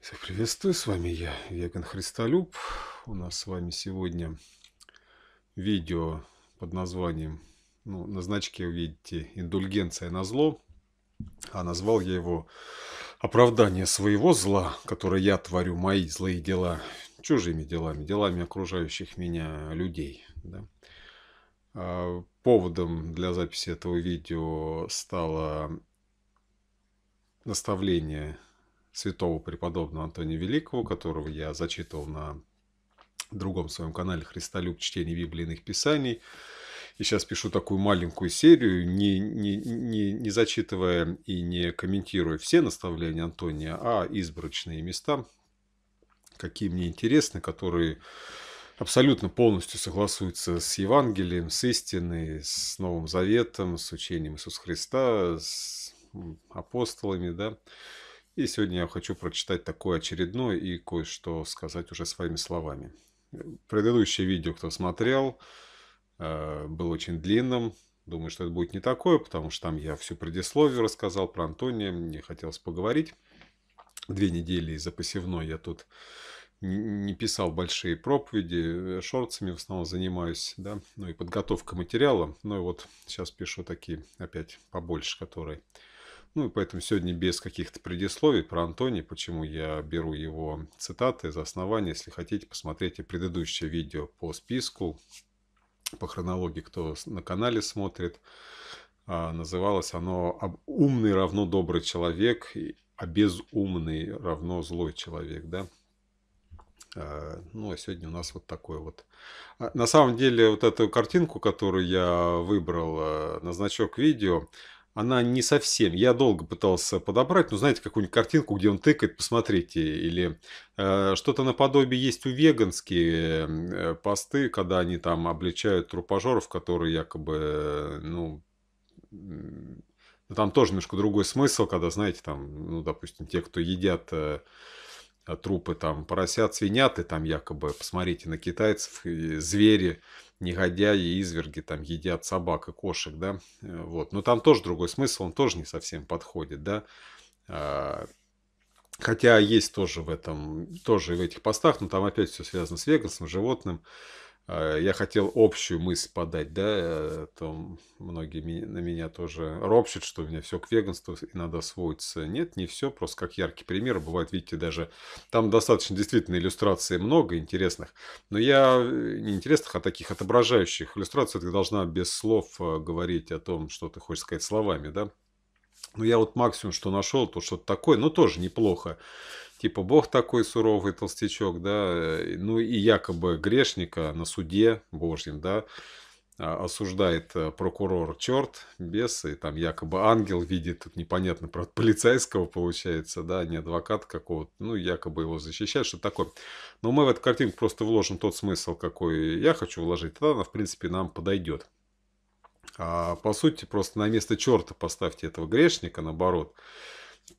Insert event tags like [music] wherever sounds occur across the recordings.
Всех приветствую, с вами я, Веган Христолюб. У нас с вами сегодня видео под названием, ну, на значке вы видите «Индульгенция на зло», а назвал я его «Оправдание своего зла, которое я творю, мои злые дела, чужими делами, делами окружающих меня людей». Да? А, поводом для записи этого видео стало наставление святого преподобного Антония Великого, которого я зачитывал на другом своем канале «Христолюб. Чтение Библии иных писаний». И сейчас пишу такую маленькую серию, не, не, не, не зачитывая и не комментируя все наставления Антония, а избрачные места, какие мне интересны, которые абсолютно полностью согласуются с Евангелием, с истиной, с Новым Заветом, с учением Иисуса Христа, с апостолами, да. И сегодня я хочу прочитать такое очередное и кое-что сказать уже своими словами. Предыдущее видео, кто смотрел, э, было очень длинным. Думаю, что это будет не такое, потому что там я всю предисловие рассказал про Антония, мне хотелось поговорить. Две недели из-за посевной я тут не писал большие проповеди, э, шорцами в основном занимаюсь, да, ну и подготовка материала. Ну и вот сейчас пишу такие опять побольше, которые ну и поэтому сегодня без каких-то предисловий про Антони, почему я беру его цитаты за основание. Если хотите, посмотрите предыдущее видео по списку, по хронологии, кто на канале смотрит. А, называлось оно «Умный равно добрый человек», а «Безумный равно злой человек». Да? А, ну, а сегодня у нас вот такой вот. А, на самом деле, вот эту картинку, которую я выбрал а, на значок видео, она не совсем. Я долго пытался подобрать, ну, знаете, какую-нибудь картинку, где он тыкает, посмотрите. Или э, что-то наподобие есть у веганские э, посты, когда они там обличают трупожоров которые якобы, э, ну, э, там тоже немножко другой смысл, когда, знаете, там, ну, допустим, те, кто едят... Э, трупы там поросят, свинят, и там якобы, посмотрите на китайцев, и звери, негодяи и изверги там едят собак и кошек, да, э, вот. Но там тоже другой смысл, он тоже не совсем подходит, да. А, хотя есть тоже в этом, тоже в этих постах, но там опять все связано с веганством, животным. Э, я хотел общую мысль подать, да, э, там многие на меня тоже ропщат, что у меня все к веганству и надо освоиться. Нет, не все, просто как яркий пример. Бывает, видите, даже там достаточно действительно иллюстраций много интересных, но я э, не интересных, а таких отображающих. Иллюстрация ты должна без слов говорить о том, что ты хочешь сказать словами, да, ну, я вот максимум, что нашел, то что-то такое, но ну, тоже неплохо. Типа, Бог такой суровый толстячок, да, э, ну и якобы грешника на суде Божьем, да, а, осуждает э, прокурор черт, бесы и там якобы ангел видит, тут непонятно, про полицейского получается, да, не адвокат какого-то, ну, якобы его защищает, что такое. Но мы в эту картинку просто вложим тот смысл, какой я хочу вложить, тогда она, в принципе, нам подойдет. А по сути, просто на место черта поставьте этого грешника, наоборот.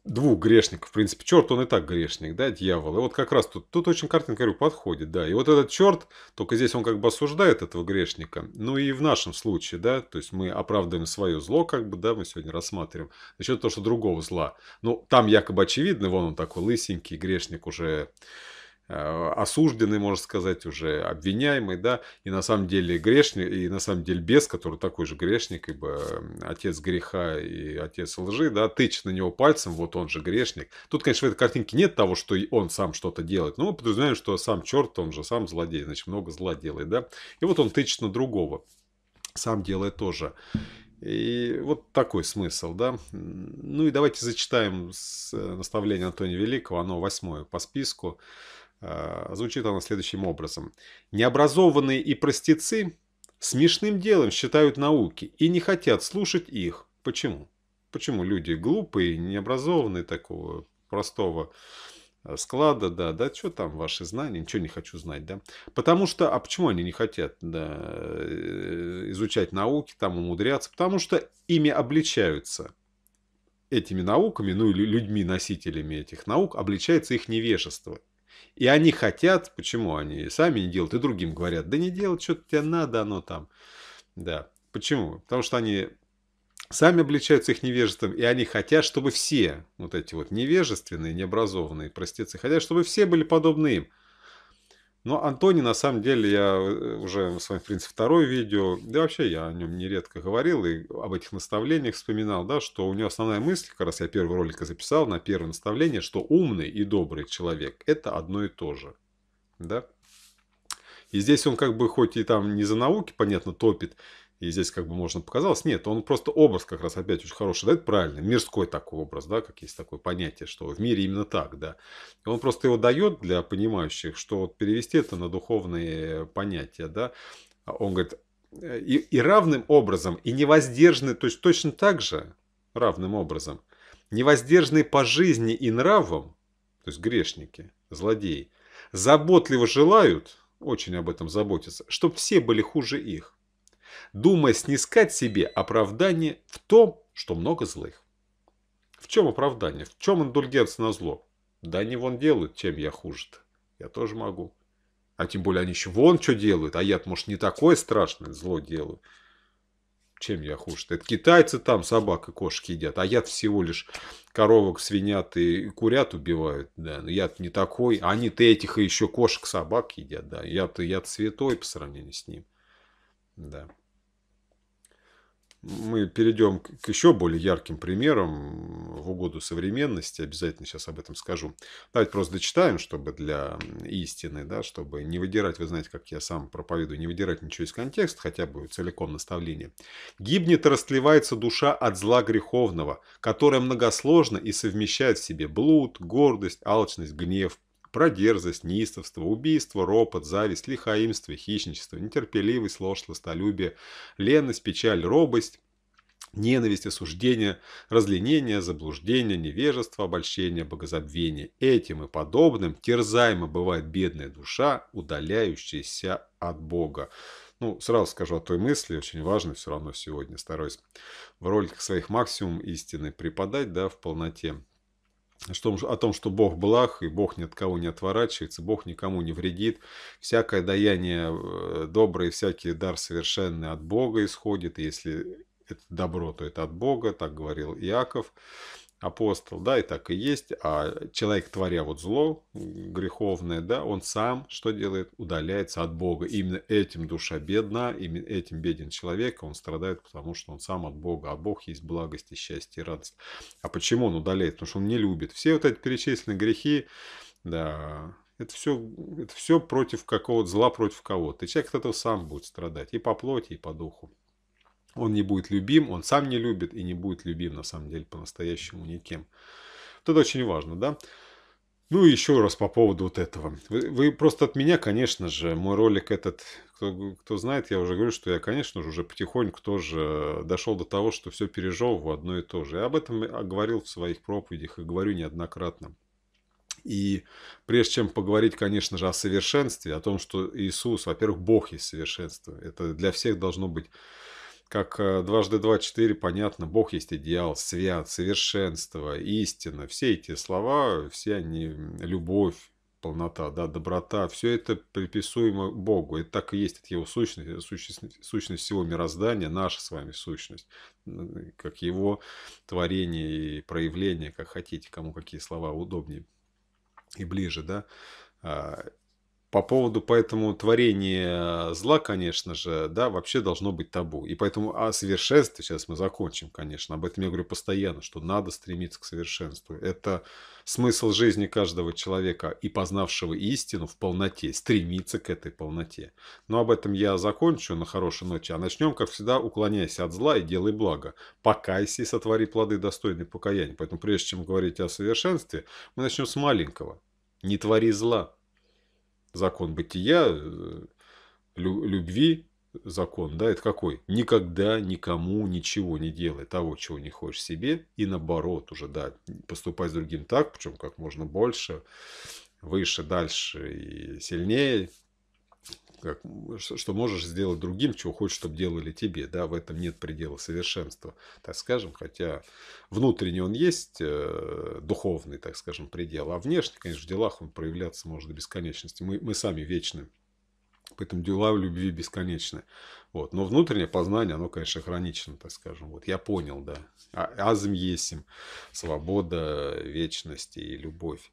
Двух грешников, в принципе, черт, он и так грешник, да, дьявол. И вот как раз тут, тут очень картинка, говорю, подходит, да. И вот этот черт, только здесь он как бы осуждает этого грешника. Ну и в нашем случае, да, то есть мы оправдываем свое зло, как бы, да, мы сегодня рассматриваем. Насчет того, что другого зла. Ну, там якобы очевидно, вон он такой лысенький грешник уже Э, осужденный, можно сказать, уже обвиняемый, да, и на самом деле грешник, и на самом деле бес, который такой же грешник, ибо отец греха и отец лжи, да, тычет на него пальцем, вот он же грешник. Тут, конечно, в этой картинке нет того, что он сам что-то делает, но мы подразумеваем, что сам черт, он же сам злодей, значит, много зла делает, да, и вот он тычет на другого, сам делает тоже. И вот такой смысл, да. Ну и давайте зачитаем э, наставление Антония Великого, оно восьмое по списку. А, звучит она следующим образом. Необразованные и простецы смешным делом считают науки и не хотят слушать их. Почему? Почему люди глупые, необразованные такого простого а, склада, да, да, что там ваши знания, ничего не хочу знать, да. Потому что, а почему они не хотят да, э, изучать науки, там умудряться? Потому что ими обличаются этими науками, ну или людьми-носителями этих наук, обличается их невежество. И они хотят, почему они сами не делают, и другим говорят, да не делать, что-то тебе надо, оно там. Да. Почему? Потому что они сами обличаются их невежеством, и они хотят, чтобы все вот эти вот невежественные, необразованные простецы, хотят, чтобы все были подобны им. Но ну, Антони, на самом деле, я э, уже с вами, в принципе, второе видео, да вообще я о нем нередко говорил и об этих наставлениях вспоминал, да, что у него основная мысль, как раз я первый ролик записал на первое наставление, что умный и добрый человек – это одно и то же, да. И здесь он как бы хоть и там не за науки, понятно, топит, и здесь как бы можно показалось. Нет, он просто образ как раз опять очень хороший дает, правильно, мирской такой образ, да, как есть такое понятие, что в мире именно так, да. И он просто его дает для понимающих, что вот перевести это на духовные понятия, да. А он говорит, э, и, и равным образом, и невоздержанный, то есть точно так же, равным образом, невоздержанный по жизни и нравам, то есть грешники, злодеи, заботливо желают, очень об этом заботятся, чтобы все были хуже их думая снискать себе оправдание в том, что много злых. В чем оправдание? В чем индульгенция на зло? Да они вон делают, чем я хуже-то. Я тоже могу. А тем более они еще вон что делают, а я может, не такое страшное зло делаю. Чем я хуже-то? Это китайцы там собак и кошки едят, а я всего лишь коровок, свинят и курят убивают. Да, но я не такой. Они-то этих и еще кошек, собак едят. Да, я-то я святой по сравнению с ним. Да мы перейдем к еще более ярким примерам в угоду современности. Обязательно сейчас об этом скажу. Давайте просто дочитаем, чтобы для истины, да, чтобы не выдирать, вы знаете, как я сам проповедую, не выдирать ничего из контекста, хотя бы целиком наставление. «Гибнет и растлевается душа от зла греховного, которая многосложна и совмещает в себе блуд, гордость, алчность, гнев, про дерзость, неистовство, убийство, ропот, зависть, лихоимство, хищничество, нетерпеливость, ложь, сластолюбие, леность, печаль, робость ненависть, осуждение, разленение, заблуждение, невежество, обольщение, богозабвение. Этим и подобным терзаема бывает бедная душа, удаляющаяся от Бога. Ну, сразу скажу о той мысли, очень важной все равно сегодня, стараюсь в роликах своих максимум истины преподать, да, в полноте что, о том, что Бог благ, и Бог ни от кого не отворачивается, Бог никому не вредит. Всякое даяние э, доброе, всякий дар совершенный от Бога исходит. если это добро, то это от Бога, так говорил Иаков апостол, да, и так и есть, а человек, творя вот зло греховное, да, он сам что делает? Удаляется от Бога. Именно этим душа бедна, именно этим беден человек, он страдает, потому что он сам от Бога, а Бог есть благость и счастье и радость. А почему он удаляет? Потому что он не любит. Все вот эти перечисленные грехи, да, это все, это все против какого-то зла, против кого-то. И человек от этого сам будет страдать. И по плоти, и по духу он не будет любим, он сам не любит и не будет любим на самом деле по-настоящему никем. Вот это очень важно, да? Ну и еще раз по поводу вот этого. Вы, вы просто от меня, конечно же, мой ролик этот, кто, кто знает, я уже говорю, что я, конечно же, уже потихоньку тоже э, дошел до того, что все пережил в одно и то же. Я об этом а, говорил в своих проповедях и говорю неоднократно. И прежде чем поговорить, конечно же, о совершенстве, о том, что Иисус, во-первых, Бог есть совершенство. Это для всех должно быть как э, дважды два четыре, понятно, Бог есть идеал, свят, совершенство, истина. Все эти слова, все они любовь, полнота, да, доброта, все это приписуемо Богу. Это так и есть, это его сущность, э, сущность, сущность всего мироздания, наша с вами сущность, как его творение и проявление, как хотите, кому какие слова удобнее и ближе, да. А, по поводу поэтому творения э, зла, конечно же, да, вообще должно быть табу. И поэтому о а, совершенстве, сейчас мы закончим, конечно, об этом я говорю постоянно, что надо стремиться к совершенству. Это смысл жизни каждого человека и познавшего истину в полноте, стремиться к этой полноте. Но об этом я закончу на хорошей ночи, а начнем, как всегда, уклоняйся от зла и делай благо. Покайся и сотвори плоды достойные покаяния. Поэтому прежде чем говорить о совершенстве, мы начнем с маленького. Не твори зла закон бытия, э, любви, закон, да, это какой? Никогда никому ничего не делай того, чего не хочешь себе, и наоборот уже, да, поступай с другим так, причем как можно больше, выше, дальше и сильнее, как, что можешь сделать другим, чего хочешь, чтобы делали тебе. Да, в этом нет предела совершенства, так скажем. Хотя внутренний он есть э, духовный, так скажем, предел. А внешний, конечно, в делах он проявляться может до бесконечности. Мы, мы сами вечны. Поэтому дела в любви бесконечны. Вот. Но внутреннее познание, оно, конечно, ограничено, так скажем. Вот я понял, да. А, азм есим, свобода, вечность и любовь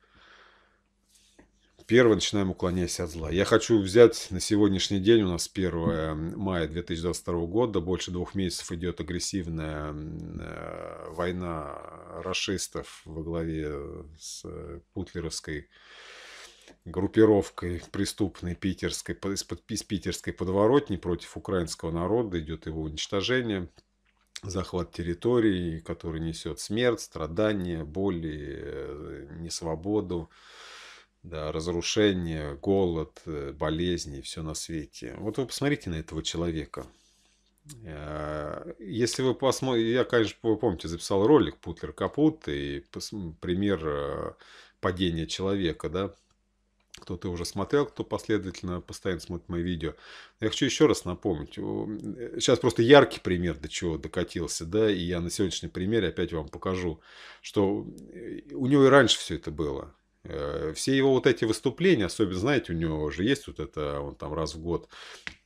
первое начинаем уклоняясь от зла. Я хочу взять на сегодняшний день, у нас 1 мая 2022 года, больше двух месяцев идет агрессивная э, война расистов во главе с путлеровской группировкой преступной питерской, из, из питерской подворотни против украинского народа, идет его уничтожение, захват территории, который несет смерть, страдания, боли, э, несвободу. свободу да, разрушение, голод, э, болезни, все на свете. Вот вы посмотрите на этого человека. А, если вы посмотрите, я, конечно, вы помните, записал ролик «Путлер капут» и пример э, падения человека, да, кто-то уже смотрел, кто последовательно постоянно смотрит мои видео. Я хочу еще раз напомнить. Сейчас э, просто яркий пример, до чего докатился, да, и я на сегодняшнем примере опять вам покажу, что у него и раньше все это было. Э, все его вот эти выступления, особенно, знаете, у него же есть вот это, он там раз в год,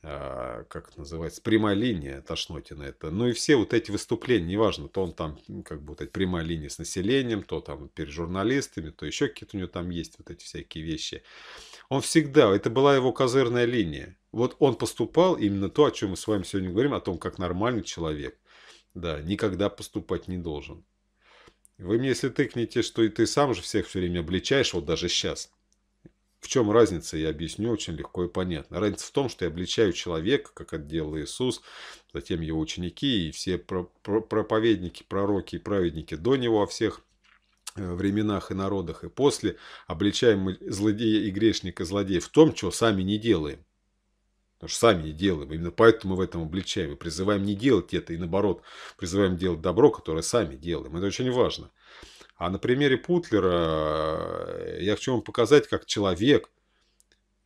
э, как это называется, прямая линия Тошнотина это. Ну и все вот эти выступления, неважно, то он там как бы вот эта прямая линия с населением, то там перед журналистами, то еще какие-то у него там есть вот эти всякие вещи. Он всегда, это была его козырная линия. Вот он поступал именно то, о чем мы с вами сегодня говорим, о том, как нормальный человек, да, никогда поступать не должен. Вы мне если тыкнете, что и ты сам же всех все время обличаешь, вот даже сейчас. В чем разница, я объясню очень легко и понятно. Разница в том, что я обличаю человека, как это делал Иисус, затем его ученики и все проповедники, пророки и праведники до него во всех э, временах и народах и после. Обличаем мы злодея и грешника, злодея в том, чего сами не делаем. Потому что сами не делаем. Именно поэтому мы в этом обличаем. И призываем не делать это, и наоборот, призываем делать добро, которое сами делаем. Это очень важно. А на примере Путлера э, я хочу вам показать, как человек,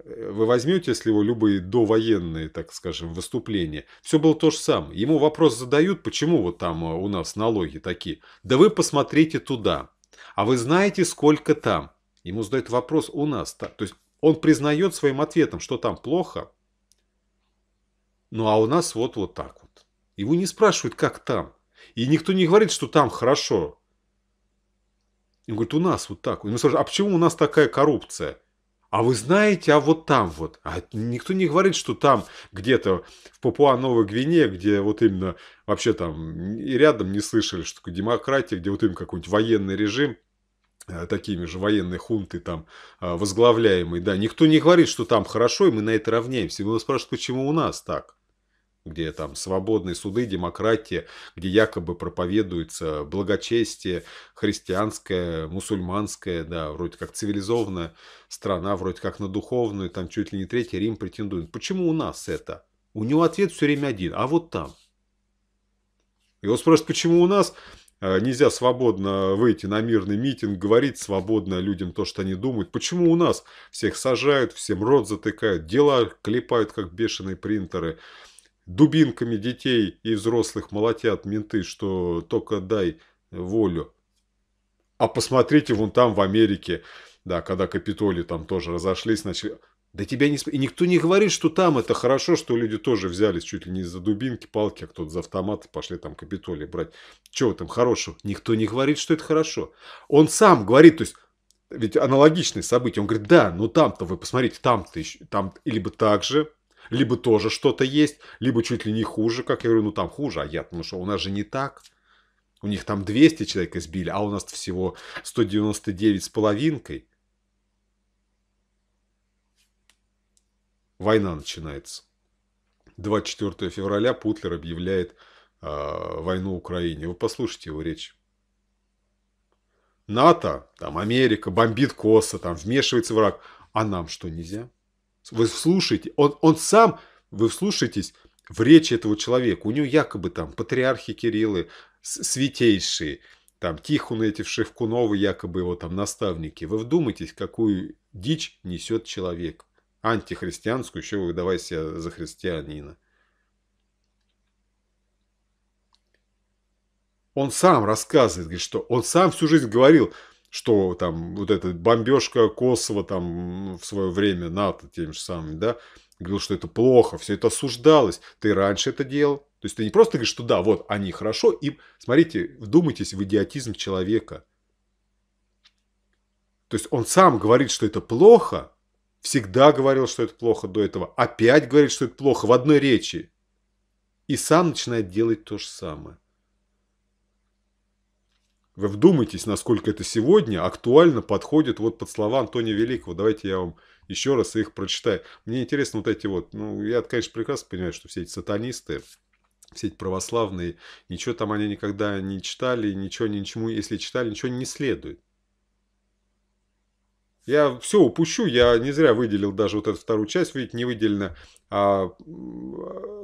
э, вы возьмете, если его любые довоенные, так скажем, выступления, все было то же самое. Ему вопрос задают, почему вот там э, у нас налоги такие. Да вы посмотрите туда. А вы знаете, сколько там? Ему задают вопрос у нас. То есть он признает своим ответом, что там плохо, ну а у нас вот вот так вот. Его не спрашивают, как там. И никто не говорит, что там хорошо. Он говорит, у нас вот так. И мы спрашиваем, а почему у нас такая коррупция? А вы знаете, а вот там вот. А никто не говорит, что там где-то в Папуа-Новой Гвине, где вот именно вообще там и рядом не слышали, что такое демократия, где вот именно какой-нибудь военный режим – Э, такими же военной хунты там а, возглавляемой, да, никто не говорит, что там хорошо, и мы на это равняемся. И мы спрашивают, почему у нас так? где там свободные суды, демократия, где якобы проповедуется благочестие христианское, мусульманское, да, вроде как цивилизованная страна, вроде как на духовную, там чуть ли не третий Рим претендует. Почему у нас это? У него ответ все время один, а вот там. Его спрашивают, почему у нас Э, нельзя свободно выйти на мирный митинг, говорить свободно людям то, что они думают. Почему у нас всех сажают, всем рот затыкают, дела клепают, как бешеные принтеры, дубинками детей и взрослых молотят менты, что только дай волю. А посмотрите вон там в Америке, да, когда Капитоли там тоже разошлись, начали... Да тебя не... И никто не говорит, что там это хорошо, что люди тоже взялись чуть ли не за дубинки, палки, а кто-то за автоматы пошли там Капитолий брать. Чего там хорошего? Никто не говорит, что это хорошо. Он сам говорит, то есть, ведь аналогичные события. Он говорит, да, но ну там-то вы посмотрите, там-то еще, там либо так же, либо тоже что-то есть, либо чуть ли не хуже, как я говорю, ну там хуже, а я, ну что, у нас же не так. У них там 200 человек избили, а у нас всего 199 с половинкой. война начинается. 24 февраля Путлер объявляет э, войну Украине. Вы послушайте его речь. НАТО, там Америка, бомбит косо, там вмешивается враг. А нам что, нельзя? Вы слушайте, он, он сам, вы вслушайтесь в речи этого человека. У него якобы там патриархи Кириллы, святейшие, там Тихоны эти Шевкуновы, якобы его там наставники. Вы вдумайтесь, какую дичь несет человек антихристианскую, еще выдавая себя за христианина. Он сам рассказывает, говорит, что он сам всю жизнь говорил, что там вот эта бомбежка Косово там в свое время НАТО тем же самым, да, говорил, что это плохо, все это осуждалось, ты раньше это делал. То есть ты не просто говоришь, что да, вот они хорошо, и смотрите, вдумайтесь в идиотизм человека. То есть он сам говорит, что это плохо, Всегда говорил, что это плохо до этого. Опять говорит, что это плохо в одной речи. И сам начинает делать то же самое. Вы вдумайтесь, насколько это сегодня актуально подходит вот под слова Антония Великого. Давайте я вам еще раз их прочитаю. Мне интересно вот эти вот, ну, я, конечно, прекрасно понимаю, что все эти сатанисты, все эти православные, ничего там они никогда не читали, ничего, ничему, если читали, ничего не следует. Я все упущу, я не зря выделил даже вот эту вторую часть, ведь не выделено. А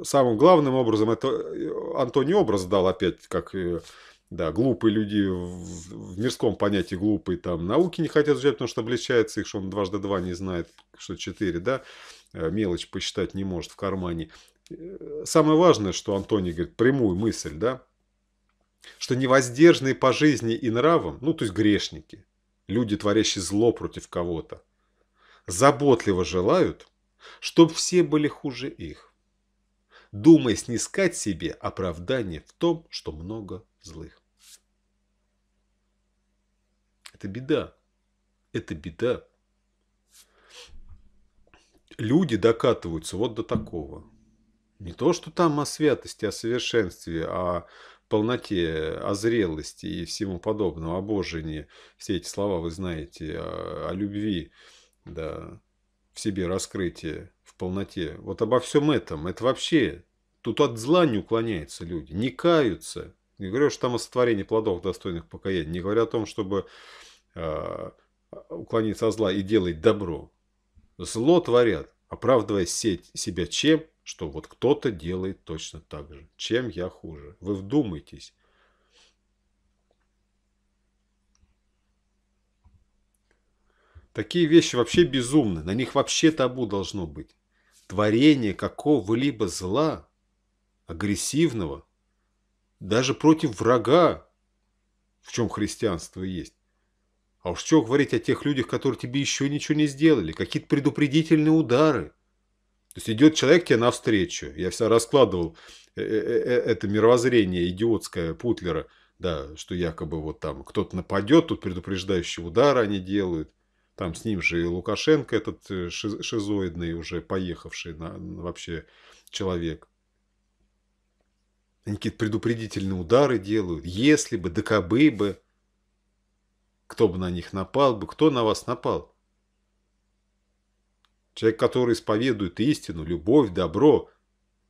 самым главным образом это э, Антоний образ дал опять, как э, да, глупые люди в, в мирском понятии глупые там науки не хотят взять, потому что облегчается их, что он дважды два не знает, что четыре, да, э, мелочь посчитать не может в кармане. Самое важное, что Антоний говорит, прямую мысль, да, что невоздержные по жизни и нравам, ну, то есть грешники – люди, творящие зло против кого-то, заботливо желают, чтобы все были хуже их, думая снискать себе оправдание в том, что много злых. Это беда. Это беда. Люди докатываются вот до такого. Не то, что там о святости, о совершенстве, о а полноте, о зрелости и всему подобному, о божении. Все эти слова вы знаете, о, о любви, да, в себе раскрытие, в полноте. Вот обо всем этом, это вообще, тут от зла не уклоняются люди, не каются. Не говорю, что там о сотворении плодов достойных покаяния, не говоря о том, чтобы э, уклониться от зла и делать добро. Зло творят, оправдывая сеть себя чем? что вот кто-то делает точно так же. Чем я хуже? Вы вдумайтесь. Такие вещи вообще безумны, на них вообще табу должно быть. Творение какого-либо зла, агрессивного, даже против врага, в чем христианство есть. А уж что говорить о тех людях, которые тебе еще ничего не сделали, какие-то предупредительные удары – то есть идет человек тебе навстречу. Я всегда раскладывал э, э, э, это мировоззрение идиотское Путлера, да, что якобы вот там кто-то нападет, тут предупреждающий удар они делают. Там с ним же и Лукашенко этот шизоидный уже поехавший на, вообще человек. Они какие-то предупредительные удары делают. Если бы, докабы бы, кто бы на них напал бы, кто на вас напал? Человек, который исповедует истину, любовь, добро,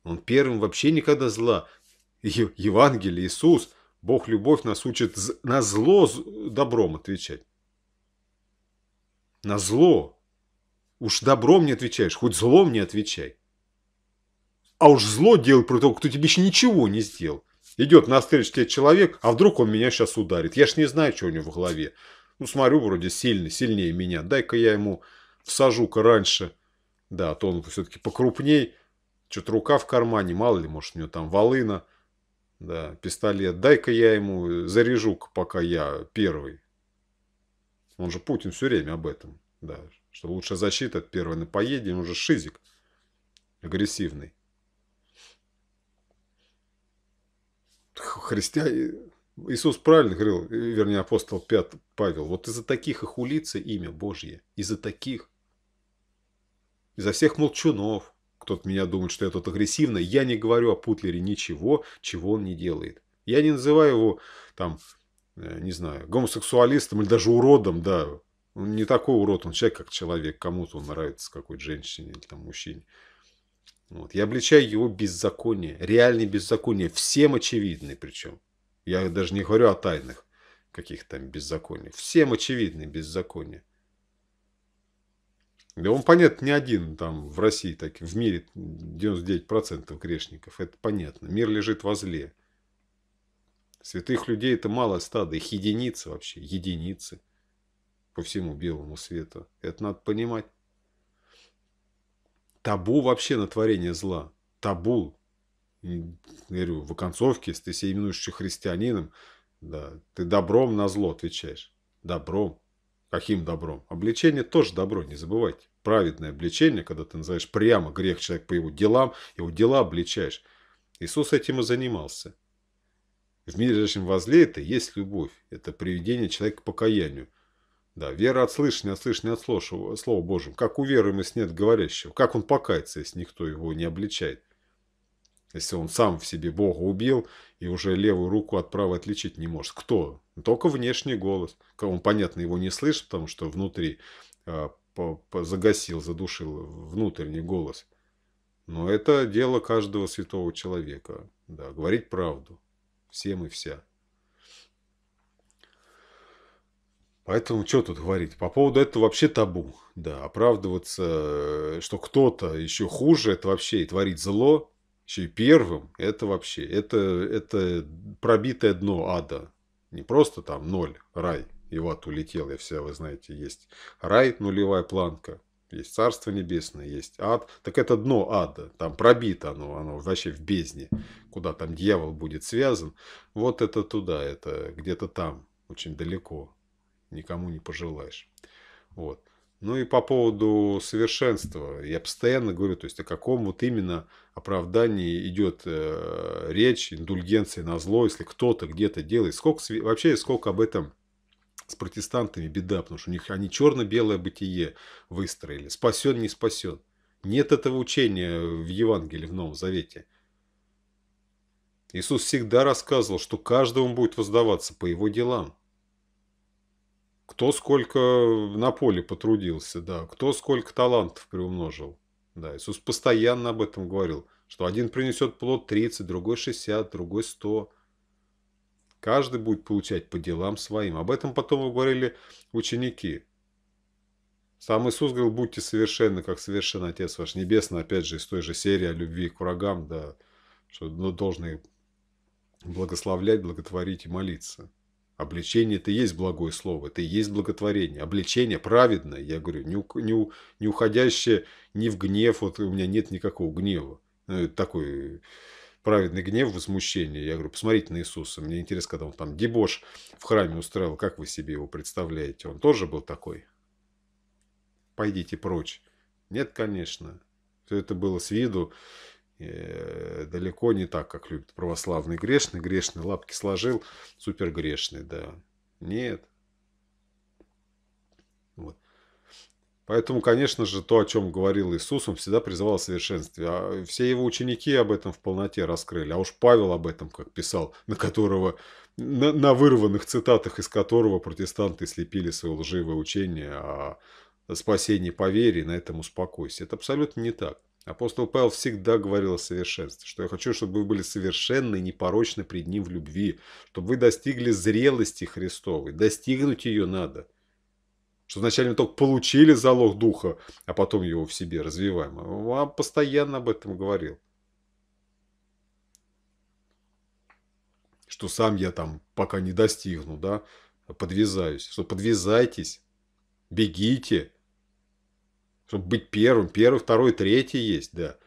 он первым вообще никогда зла. Евангелие, Иисус, Бог любовь нас учит на зло добром отвечать. На зло. Уж добром не отвечаешь, хоть злом не отвечай. А уж зло делай про того, кто тебе еще ничего не сделал. Идет на навстречу тебе человек, а вдруг он меня сейчас ударит. Я ж не знаю, что у него в голове. Ну, смотрю, вроде сильный, сильнее меня. Дай-ка я ему всажу-ка раньше. Да, то он все-таки покрупней. Что-то рука в кармане, мало ли, может, у него там волына. Да, пистолет. Дай-ка я ему э, заряжу, пока я первый. Он же Путин все время об этом. Да, что лучшая защита от первого напоедения, он же шизик агрессивный. Христиане... Э, Иисус правильно говорил, э, вернее, апостол Павел, вот из-за таких их улицы имя Божье, из-за таких изо всех молчунов. Кто-то меня думает, что я тут агрессивно. Я не говорю о Путлере ничего, чего он не делает. Я не называю его, там, э, не знаю, гомосексуалистом или даже уродом, да. Он не такой урод, он человек как человек. Кому-то он нравится, какой-то женщине или там мужчине. Вот. Я обличаю его беззаконие, реальное беззаконие, всем очевидные причем. Я даже не говорю о тайных каких-то там беззакониях. Всем очевидные беззакония. Да он, понятно, не один там в России, так, в мире 99% грешников, это понятно. Мир лежит во зле. Святых людей это малое стадо, их единицы вообще, единицы по всему белому свету. Это надо понимать. Табу вообще на творение зла. Табу. Я говорю, в оконцовке, если ты себя именуешься христианином, да, ты добром на зло отвечаешь. Добром. Каким добром? Обличение тоже добро, не забывайте. Праведное обличение, когда ты называешь прямо грех человека по его делам, его дела обличаешь. Иисус этим и занимался. В мире лежащем возле это есть любовь. Это приведение человека к покаянию. Да, вера от слышания, от слышания от слова, слова Божьего. Как у веры мы с нет говорящего. Как он покается, если никто его не обличает? Если он сам в себе Бога убил и уже левую руку от правой отличить не может. Кто? Только внешний голос. Он, понятно, его не слышит, потому что внутри э, загасил, задушил внутренний голос. Но это дело каждого святого человека. Да, говорить правду. Всем и вся. Поэтому что тут говорить? По поводу этого вообще табу. Да, оправдываться, э, что кто-то еще хуже, это вообще и творить зло, еще и первым, это вообще, это, это пробитое дно ада. Не просто там ноль, рай, и вот улетел, я все, вы знаете, есть рай, нулевая планка, есть Царство Небесное, есть ад. Так это дно ада, там пробито оно, оно вообще в бездне, куда там дьявол будет связан. Вот это туда, это где-то там, очень далеко, никому не пожелаешь. Вот. Ну и по поводу совершенства. Я постоянно говорю, то есть о каком вот именно оправдании идет э, речь, индульгенции на зло, если кто-то где-то делает. Сколько, вообще сколько об этом с протестантами беда, потому что у них они черно-белое бытие выстроили. Спасен, не спасен. Нет этого учения в Евангелии, в Новом Завете. Иисус всегда рассказывал, что каждому будет воздаваться по его делам кто сколько на поле потрудился, да, кто сколько талантов приумножил. Да, Иисус постоянно об этом говорил, что один принесет плод 30, другой 60, другой 100. Каждый будет получать по делам своим. Об этом потом говорили ученики. Сам Иисус говорил, будьте совершенны, как совершен Отец ваш Небесный, опять же, из той же серии о любви к врагам, да, что ну, должны благословлять, благотворить и молиться. Обличение – это есть благое слово, это и есть благотворение. Обличение праведное, я говорю, не, не, не уходящее ни в гнев, вот у меня нет никакого гнева. Ну, такой праведный гнев, возмущение. Я говорю, посмотрите на Иисуса. Мне интересно, когда он там дебош в храме устраивал, как вы себе его представляете? Он тоже был такой? Пойдите прочь. Нет, конечно. Все это было с виду Э, далеко не так, как любит православный грешный. Грешный лапки сложил, супер грешный, да. Нет. Вот. Поэтому, конечно же, то, о чем говорил Иисус, он всегда призывал о совершенстве. А все его ученики об этом в полноте раскрыли. А уж Павел об этом как писал, на которого, на, на вырванных цитатах из которого протестанты слепили свое лживое учение о спасении по вере, на этом успокойся. Это абсолютно не так. Апостол Павел всегда говорил о совершенстве, что я хочу, чтобы вы были совершенны и непорочны пред Ним в любви, чтобы вы достигли зрелости Христовой. Достигнуть ее надо. Что вначале мы только получили залог Духа, а потом его в себе развиваем. Он а вам постоянно об этом говорил. Что сам я там пока не достигну, да, подвязаюсь. Что подвязайтесь, бегите, чтобы быть первым. Первый, второй, третий есть, да.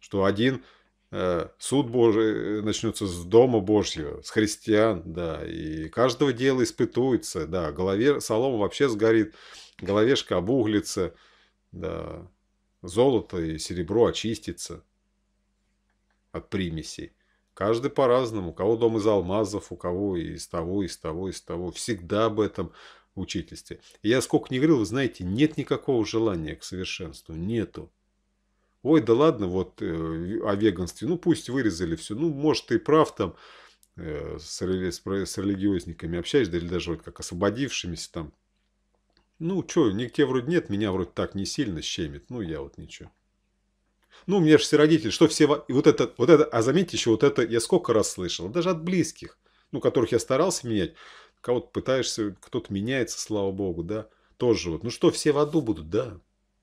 Что один э, суд Божий э, начнется с Дома Божьего, с христиан, да. И каждого дела испытуется, да. Голове, солома вообще сгорит, головешка обуглится, да. Золото и серебро очистится от примесей. Каждый по-разному. У кого дом из алмазов, у кого из того, из того, из того. Всегда об этом учительстве. И я сколько не говорил, вы знаете, нет никакого желания к совершенству, нету. Ой, да ладно, вот э, о веганстве, ну пусть вырезали все, ну может ты прав там, э, с, с, с религиозниками общаешься, да или даже вот как освободившимися там. Ну что, нигде вроде нет, меня вроде так не сильно щемит, ну я вот ничего. Ну, у меня же все родители, что все... И вот это, вот это, а заметьте еще, вот это я сколько раз слышал, даже от близких, ну, которых я старался менять, кого-то пытаешься, кто-то меняется, слава богу, да, тоже вот, ну что, все в аду будут, да,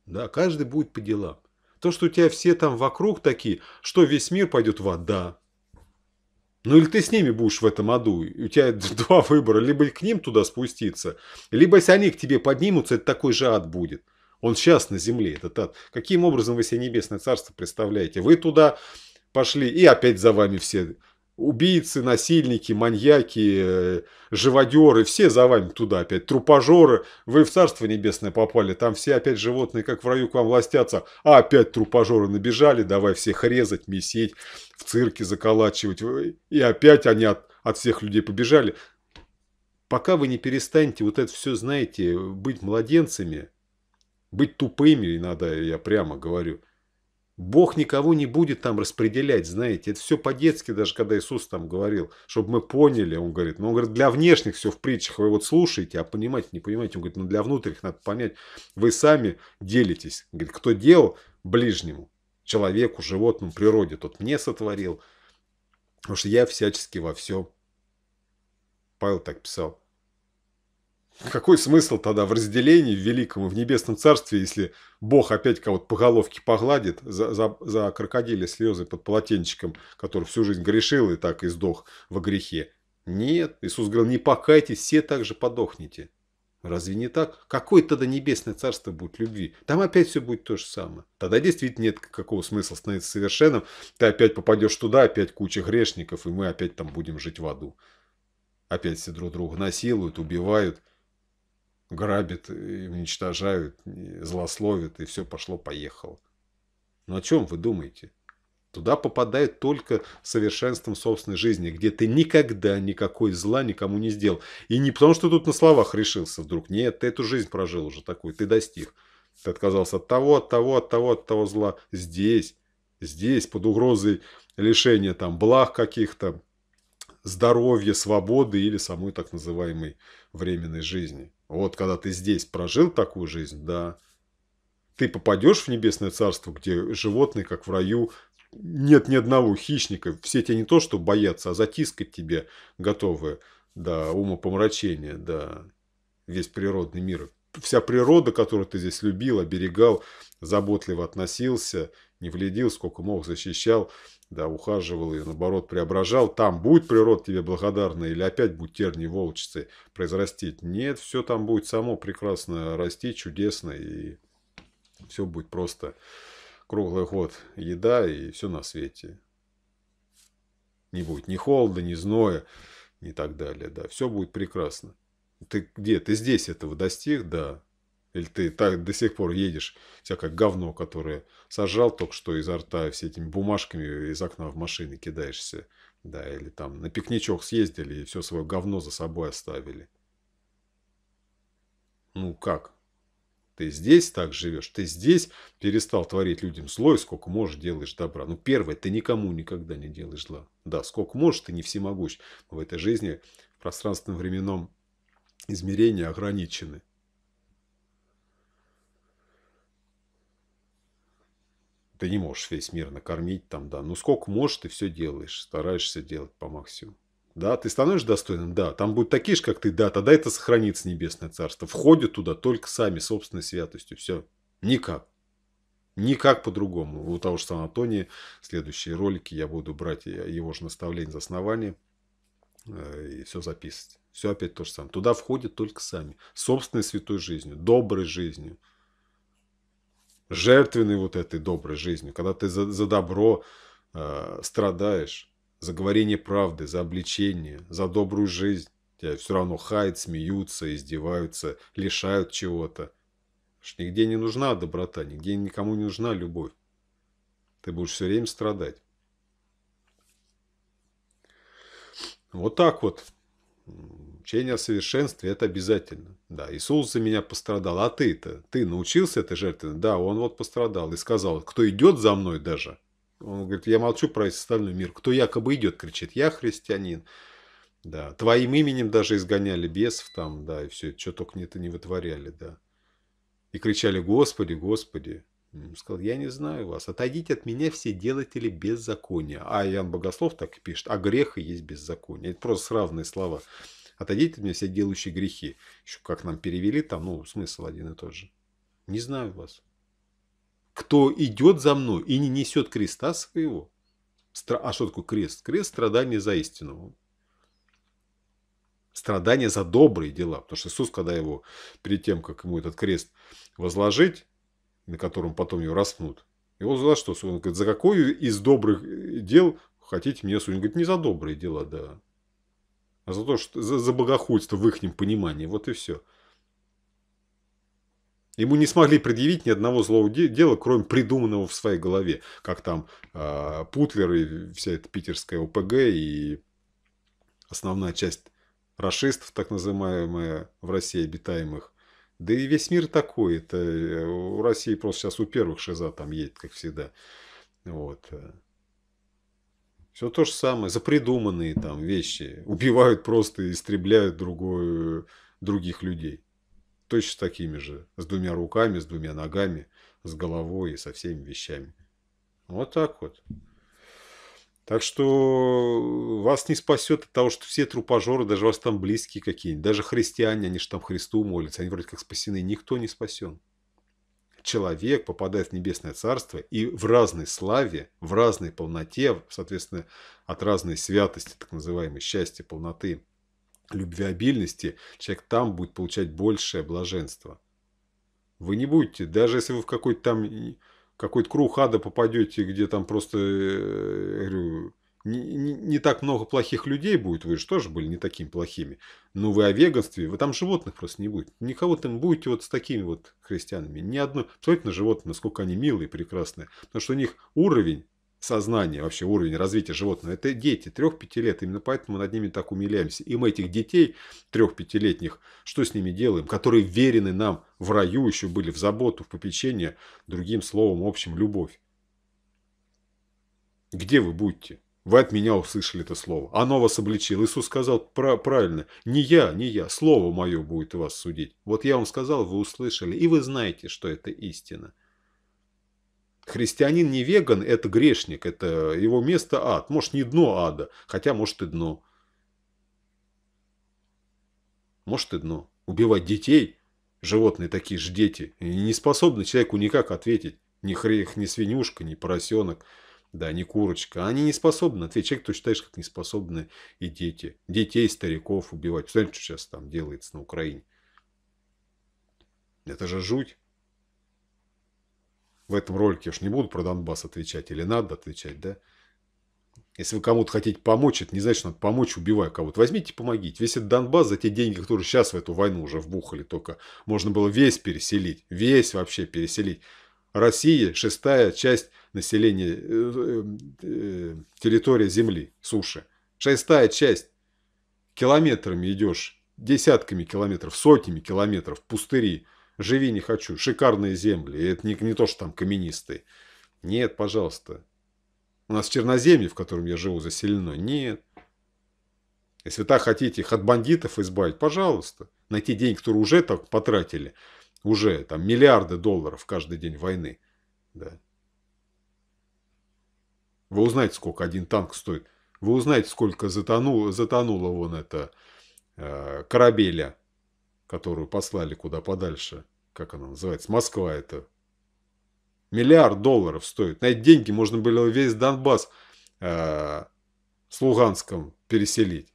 да, каждый будет по делам. То, что у тебя все там вокруг такие, что весь мир пойдет в ад, да. Ну или ты с ними будешь в этом аду, у тебя [laughs] два выбора, либо к ним туда спуститься, либо если они к тебе поднимутся, это такой же ад будет. Он сейчас на земле, этот ад. Каким образом вы себе небесное царство представляете? Вы туда пошли и опять за вами все Убийцы, насильники, маньяки, э, живодеры, все за вами туда опять. Трупожоры, вы в Царство Небесное попали, там все опять животные, как в раю, к вам властятся. А опять трупожоры набежали, давай всех резать, месить, в цирке заколачивать. И опять они от, от всех людей побежали. Пока вы не перестанете вот это все, знаете, быть младенцами, быть тупыми иногда, я прямо говорю – Бог никого не будет там распределять, знаете. Это все по-детски, даже когда Иисус там говорил, чтобы мы поняли, он говорит. Но ну, он говорит, для внешних все в притчах, вы вот слушаете, а понимаете, не понимаете. Он говорит, ну для внутренних надо понять, вы сами делитесь. говорит, кто делал ближнему, человеку, животному, природе, тот мне сотворил. Потому что я всячески во все, Павел так писал. Какой смысл тогда в разделении в Великом и в Небесном Царстве, если Бог опять кого-то по головке погладит за, за, за крокодиля слезы под полотенчиком, который всю жизнь грешил и так и сдох во грехе? Нет, Иисус говорил, не покайтесь, все так же подохнете. Разве не так? Какое тогда небесное царство будет любви? Там опять все будет то же самое. Тогда действительно нет какого смысла становиться совершенным. Ты опять попадешь туда, опять куча грешников, и мы опять там будем жить в аду. Опять все друг друга насилуют, убивают – грабят, уничтожают, злословят, и все пошло-поехало. Но ну, о чем вы думаете? Туда попадает только совершенством собственной жизни, где ты никогда никакой зла никому не сделал. И не потому, что тут на словах решился вдруг. Нет, ты эту жизнь прожил уже такую, ты достиг. Ты отказался от того, от того, от того, от того зла. Здесь, здесь, под угрозой лишения там благ каких-то, здоровья, свободы или самой так называемой временной жизни. Вот когда ты здесь прожил такую жизнь, да, ты попадешь в небесное царство, где животные, как в раю, нет ни одного хищника. Все тебя не то, что боятся, а затискать тебе готовы до да, умопомрачения, да, весь природный мир. Вся природа, которую ты здесь любил, оберегал, заботливо относился, не вредил, сколько мог, защищал – да, ухаживал и, наоборот, преображал, там будет природа тебе благодарна или опять будет тернии волчицы произрастить. Нет, все там будет само прекрасно расти, чудесно, и все будет просто круглый год еда и все на свете. Не будет ни холода, ни зноя и так далее, да, все будет прекрасно. Ты где? Ты здесь этого достиг, да, или ты так до сих пор едешь, всякое говно, которое сожрал только что изо рта, все этими бумажками из окна в машины кидаешься. Да, или там на пикничок съездили и все свое говно за собой оставили. Ну как? Ты здесь так живешь, ты здесь перестал творить людям зло и сколько можешь делаешь добра. Ну, первое, ты никому никогда не делаешь зла. Да, сколько можешь, ты не всемогущ. Но в этой жизни в пространственно-временном измерении ограничены. ты не можешь весь мир накормить там, да. Ну, сколько можешь, ты все делаешь, стараешься делать по максимуму. Да, ты становишься достойным, да, там будут такие же, как ты, да, тогда это сохранится Небесное Царство. Входят туда только сами, собственной святостью, все. Никак. Никак по-другому. У того же Санатония следующие ролики я буду брать его же наставление за основание э, и все записывать. Все опять то же самое. Туда входят только сами. Собственной святой жизнью, доброй жизнью жертвенной вот этой доброй жизнью, когда ты за, за добро э, страдаешь, за говорение правды, за обличение, за добрую жизнь. Тебя все равно хают, смеются, издеваются, лишают чего-то. Нигде не нужна доброта, нигде никому не нужна любовь. Ты будешь все время страдать. Вот так вот Учение о совершенстве – это обязательно. Да, Иисус за меня пострадал, а ты-то? Ты научился этой жертве? Да, он вот пострадал и сказал, кто идет за мной даже. Он говорит, я молчу про весь остальной мир. Кто якобы идет, кричит, я христианин. Да, твоим именем даже изгоняли бесов там, да, и все, что только не это не вытворяли, да. И кричали, Господи, Господи. Сказал, я не знаю вас, отойдите от меня все делатели беззакония. А Иоанн Богослов так и пишет, а грех и есть беззаконие. Это просто равные слова. Отойдите от меня все делающие грехи. Еще как нам перевели, там, ну, смысл один и тот же. Не знаю вас. Кто идет за мной и не несет креста своего. А что такое крест? Крест – страдание за истину. Страдание за добрые дела. Потому что Иисус, когда его, перед тем, как ему этот крест возложить, на котором потом ее распнут. И он за что? Он говорит, за какое из добрых дел хотите мне, судить? Он говорит, не за добрые дела, да. А за то, что за, за богохульство в их понимании. Вот и все. Ему не смогли предъявить ни одного злого дела, кроме придуманного в своей голове. Как там э, Путлер и вся эта питерская ОПГ и основная часть расистов, так называемая, в России обитаемых. Да и весь мир такой. Это э, у России просто сейчас у первых шиза там едет, как всегда. Вот. Э. Все то же самое. Запридуманные там вещи. Убивают просто, и истребляют другую, других людей. Точно такими же. С двумя руками, с двумя ногами, с головой и со всеми вещами. Вот так вот. Так что э, вас не спасет от того, что все трупожоры, даже у вас там близкие какие-нибудь, даже христиане, они же там Христу молятся, они вроде как спасены, никто не спасен. Человек попадает в небесное царство и в разной славе, в разной полноте, соответственно, от разной святости, так называемой счастья, полноты, любвеобильности, человек там будет получать большее блаженство. Вы не будете, даже если вы в какой-то там какой-то круг ада попадете, где там просто, э, говорю, не, не, не так много плохих людей будет, вы же тоже были не такими плохими. Но вы о веганстве, вы там животных просто не будет. Никого там будете вот с такими вот христианами. Ни одно. Посмотрите на животных, насколько они милые прекрасные. Потому что у них уровень сознание, вообще уровень развития животного, это дети 3-5 лет. Именно поэтому мы над ними так умиляемся. И мы этих детей 3-5-летних, что с ними делаем? Которые верены нам в раю, еще были в заботу, в попечение, другим словом, общим, любовь. Где вы будете? Вы от меня услышали это слово. Оно вас обличило. Иисус сказал правильно. Не я, не я. Слово мое будет вас судить. Вот я вам сказал, вы услышали. И вы знаете, что это истина. Христианин не веган – это грешник, это его место ад. Может, не дно ада, хотя, может, и дно. Может, и дно. Убивать детей, животные такие же дети, и не способны человеку никак ответить. Ни хрех, ни свинюшка, ни поросенок, да, ни курочка. Они не способны ответить. Человек, ты считаешь, как не способны и дети. Детей, стариков убивать. Представляете, что сейчас там делается на Украине? Это же жуть в этом ролике я ж не буду про Донбасс отвечать или надо отвечать, да? Если вы кому-то хотите помочь, это не значит, что надо помочь, убивая кого-то. Возьмите и помогите. Весь этот Донбасс за те деньги, которые сейчас в эту войну уже вбухали, только можно было весь переселить, весь вообще переселить. Россия – шестая часть населения, э, э, э территория земли, суши. Шестая часть. Километрами идешь, десятками километров, сотнями километров, пустыри – Живи не хочу. Шикарные земли. Это не, не то, что там каменистые. Нет, пожалуйста. У нас черноземье, в котором я живу, заселено. Нет. Если так хотите их от бандитов избавить, пожалуйста. Найти деньги, которые уже так потратили. Уже там миллиарды долларов каждый день войны. Да. Вы узнаете, сколько один танк стоит. Вы узнаете, сколько затонуло, затонуло вон это э, корабеля которую послали куда подальше. Как она называется? Москва это. Миллиард долларов стоит. На эти деньги можно было весь Донбасс э, с Луганском переселить.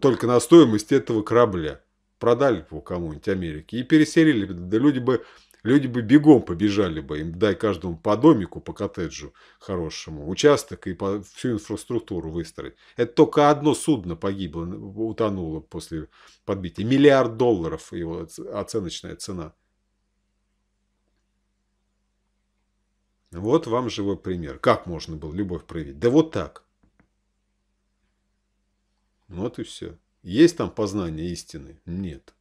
только на стоимость этого корабля. Продали бы кому-нибудь Америке и переселили. Да люди бы люди бы бегом побежали бы, им дай каждому по домику, по коттеджу хорошему, участок и по, всю инфраструктуру выстроить. Это только одно судно погибло, утонуло после подбития. Миллиард долларов его оценочная цена. Вот вам живой пример. Как можно было любовь проявить? Да вот так. Вот и все. Есть там познание истины? Нет.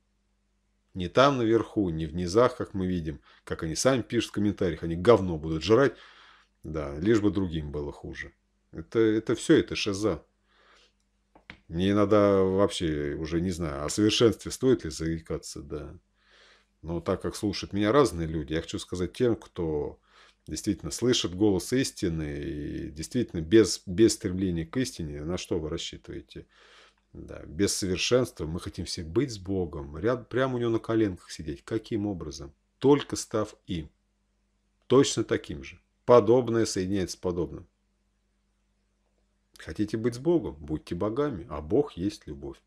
Не там наверху, не в низах, как мы видим. Как они сами пишут в комментариях, они говно будут жрать. Да, лишь бы другим было хуже. Это, это все, это шиза. Мне иногда вообще уже не знаю, о совершенстве стоит ли заикаться, да. Но так как слушают меня разные люди, я хочу сказать тем, кто действительно слышит голос истины и действительно без, без стремления к истине, на что вы рассчитываете – да, без совершенства мы хотим все быть с Богом, ряд, прямо у него на коленках сидеть. Каким образом? Только став им. Точно таким же. Подобное соединяется с подобным. Хотите быть с Богом? Будьте богами, а Бог есть любовь.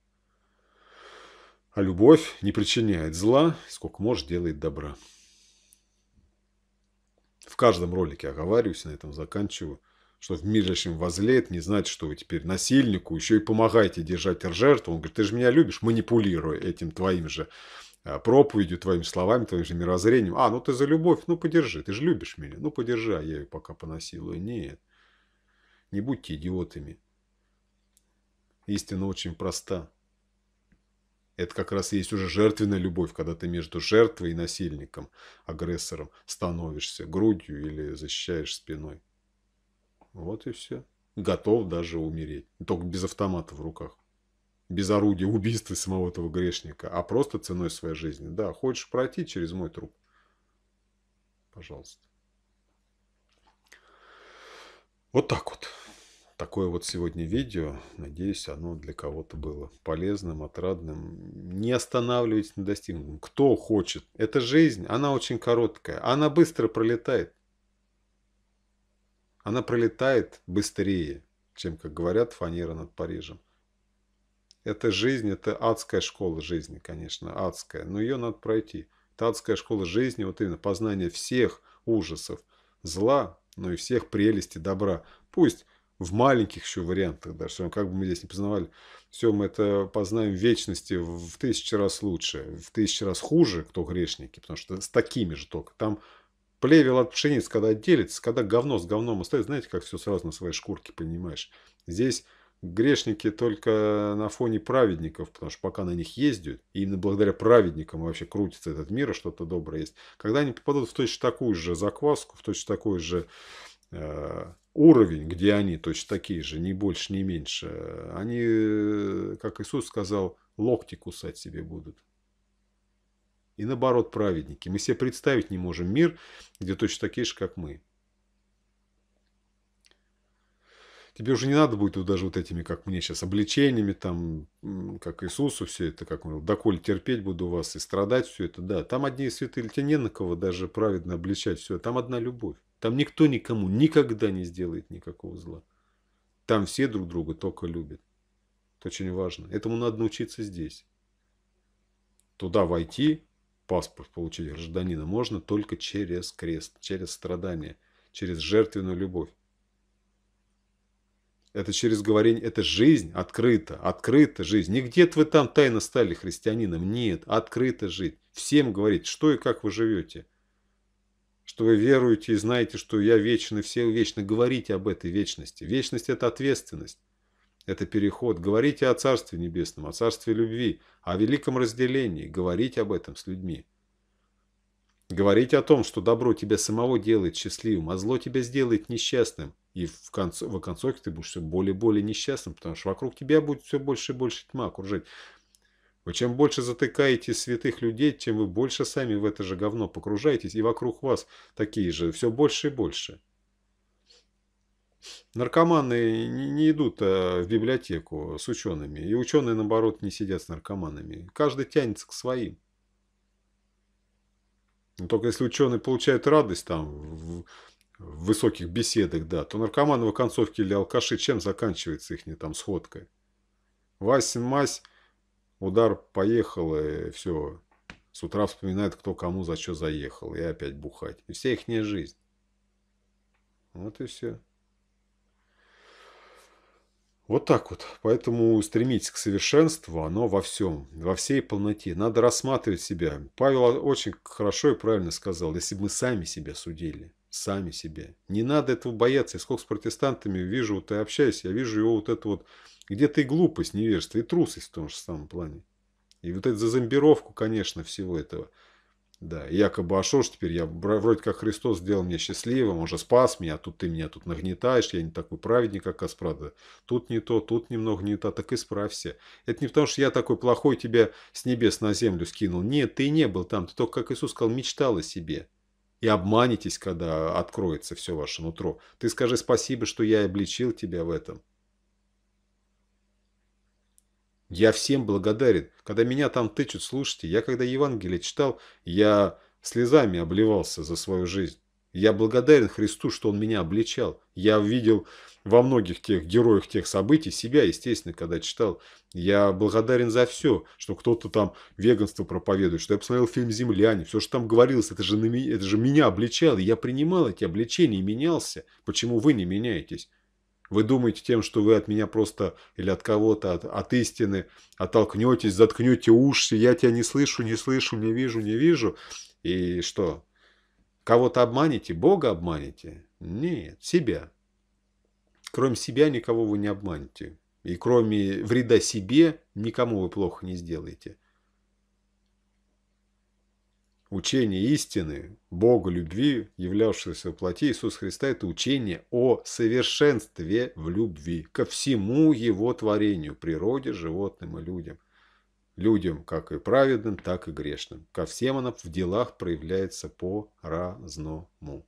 А любовь не причиняет зла, сколько может делает добра. В каждом ролике оговариваюсь, на этом заканчиваю что в милящем возле, не знать, что вы теперь насильнику, еще и помогаете держать жертву. Он говорит, ты же меня любишь, манипулируя этим твоим же а, проповедью, твоими словами, твоим же мирозрением. А, ну ты за любовь, ну подержи, ты же любишь меня, ну подержи, а я ее пока понасилую. Нет, не будьте идиотами. Истина очень проста. Это как раз и есть уже жертвенная любовь, когда ты между жертвой и насильником, агрессором становишься грудью или защищаешь спиной. Вот и все. Готов даже умереть. Только без автомата в руках. Без орудия убийства [laughs] самого этого грешника. А просто ценой своей жизни. Да, хочешь пройти через мой труп? Пожалуйста. Вот так вот. Такое вот сегодня видео. Надеюсь, оно для кого-то было полезным, отрадным. Не останавливайтесь на достигнутом. Кто хочет. Это жизнь. Она очень короткая. Она быстро пролетает. Она пролетает быстрее, чем, как говорят, фанера над Парижем. Это жизнь, это адская школа жизни, конечно, адская, но ее надо пройти. Это адская школа жизни, вот именно познание всех ужасов, зла, но и всех прелестей добра. Пусть в маленьких еще вариантах, да, что как бы мы здесь не познавали, все мы это познаем в вечности в тысячи раз лучше, в тысячи раз хуже, кто грешники, потому что с такими же только. Там Плевел от пшеницы, когда делится, когда говно с говном остается, знаете, как все сразу на своей шкурке понимаешь. Здесь грешники только на фоне праведников, потому что пока на них ездят, и именно благодаря праведникам вообще крутится этот мир, и что-то доброе есть. Когда они попадут в точно такую же закваску, в точно такой же э, уровень, где они точно такие же, ни больше, ни меньше, они, э, как Иисус сказал, локти кусать себе будут. И наоборот, праведники. Мы себе представить не можем мир, где точно такие же, как мы. Тебе уже не надо будет вот даже вот этими, как мне сейчас, обличениями, там, как Иисусу все это, как он говорил, доколе терпеть буду вас и страдать все это, да. Там одни святые, тебе не на кого даже праведно обличать все, а там одна любовь. Там никто никому никогда не сделает никакого зла. Там все друг друга только любят. Это очень важно. Этому надо научиться здесь. Туда войти, паспорт получить гражданина можно только через крест, через страдания, через жертвенную любовь. Это через говорение, это жизнь открыта, открыта жизнь. Не где-то вы там тайно стали христианином, нет, открыто жить. Всем говорить, что и как вы живете. Что вы веруете и знаете, что я вечный, все вечно. Говорите об этой вечности. Вечность – это ответственность. Это переход. Говорите о Царстве Небесном, о Царстве Любви, о великом разделении. Говорите об этом с людьми. Говорите о том, что добро тебя самого делает счастливым, а зло тебя сделает несчастным. И в, конце, в концовке ты будешь все более и более несчастным, потому что вокруг тебя будет все больше и больше тьма окружать. Вы чем больше затыкаете святых людей, тем вы больше сами в это же говно погружаетесь, и вокруг вас такие же, все больше и больше. Наркоманы не идут э, в библиотеку с учеными, и ученые, наоборот, не сидят с наркоманами. Каждый тянется к своим. Но только если ученые получают радость там в, высоких беседах, да, то наркоманы в оконцовке или алкаши чем заканчивается их там сходкой? Вась, мась, удар поехал, и э, все. С утра вспоминает, кто кому за что заехал, и опять бухать. И вся их жизнь. Вот и все. Вот так вот. Поэтому стремитесь к совершенству, оно во всем, во всей полноте. Надо рассматривать себя. Павел очень хорошо и правильно сказал, если бы мы сами себя судили, сами себя. Не надо этого бояться. Я сколько с протестантами вижу, вот и общаюсь, я вижу его вот это вот, где-то и глупость, невежество, и трусость в том же самом плане. И вот эту зазомбировку, конечно, всего этого – да, и якобы, а что ж теперь, я вроде как Христос сделал меня счастливым, уже спас меня, а тут ты меня тут нагнетаешь, я не такой праведник, как Аспрада. Тут не то, тут немного не то, так исправься. Это не потому, что я такой плохой тебя с небес на землю скинул. Нет, ты не был там, ты только, как Иисус сказал, мечтал о себе. И обманитесь, когда откроется все ваше нутро. Ты скажи спасибо, что я обличил тебя в этом. Я всем благодарен. Когда меня там тычут, слушайте, я когда Евангелие читал, я слезами обливался за свою жизнь. Я благодарен Христу, что Он меня обличал. Я видел во многих тех героях тех событий себя, естественно, когда читал. Я благодарен за все, что кто-то там веганство проповедует, что я посмотрел фильм «Земляне», все, что там говорилось, это же, это же меня обличало. Я принимал эти обличения и менялся. Почему вы не меняетесь? Вы думаете тем, что вы от меня просто или от кого-то, от, от истины оттолкнетесь, заткнете уши, я тебя не слышу, не слышу, не вижу, не вижу. И что? Кого-то обманете? Бога обманете? Нет, себя. Кроме себя никого вы не обманете. И кроме вреда себе никому вы плохо не сделаете. Учение истины, Бога любви, являвшегося в плоти Иисуса Христа, это учение о совершенстве в любви ко всему Его творению, природе, животным и людям. Людям, как и праведным, так и грешным. Ко всем она в делах проявляется по-разному.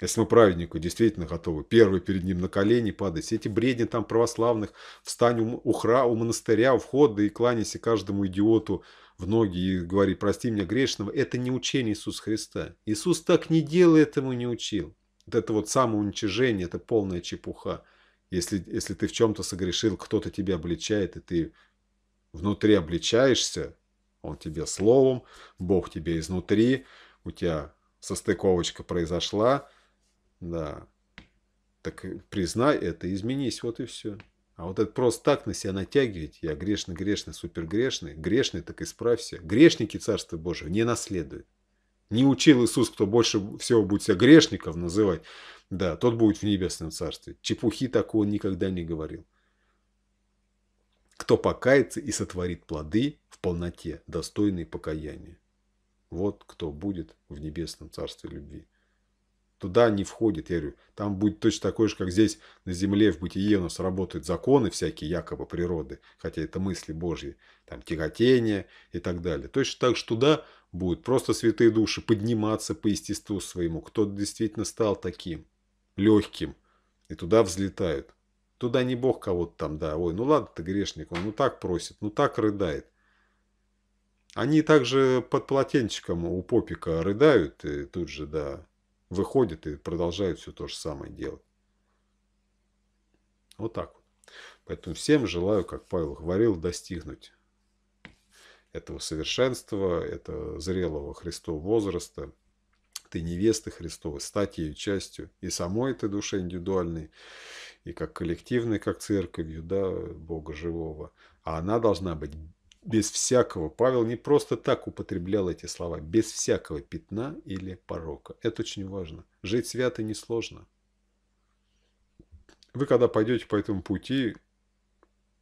Если мы праведнику действительно готовы, первый перед ним на колени падать, все эти бредни там православных, встань у, хра, у монастыря, у входа и кланяйся каждому идиоту, в ноги и говорит, прости меня грешного, это не учение Иисуса Христа. Иисус так не делал, этому не учил. Вот это вот самоуничижение, это полная чепуха. Если, если ты в чем-то согрешил, кто-то тебя обличает, и ты внутри обличаешься, он тебе словом, Бог тебе изнутри, у тебя состыковочка произошла, да, так признай это, изменись, вот и все. А вот это просто так на себя натягивать, я грешный, грешный, супер грешный, грешный так исправься. Грешники Царство Божие не наследуют. Не учил Иисус, кто больше всего будет себя грешников называть, да, тот будет в небесном царстве. Чепухи такого он никогда не говорил. Кто покается и сотворит плоды в полноте, достойные покаяния. Вот кто будет в небесном царстве любви туда не входит. Я говорю, там будет точно такое же, как здесь на земле в бытие у нас работают законы всякие якобы природы, хотя это мысли Божьи, там тяготение и так далее. Точно так же туда будут просто святые души подниматься по естеству своему, кто действительно стал таким, легким, и туда взлетают. Туда не Бог кого-то там, да, ой, ну ладно ты грешник, он ну так просит, ну так рыдает. Они также под полотенчиком у попика рыдают, и тут же, да, выходят и продолжают все то же самое делать. Вот так вот. Поэтому всем желаю, как Павел говорил, достигнуть этого совершенства, этого зрелого Христового возраста, ты невесты Христовой, стать ее частью и самой этой душе индивидуальной, и как коллективной, как церковью, да, Бога живого. А она должна быть без всякого. Павел не просто так употреблял эти слова. Без всякого пятна или порока. Это очень важно. Жить свято несложно. Вы когда пойдете по этому пути,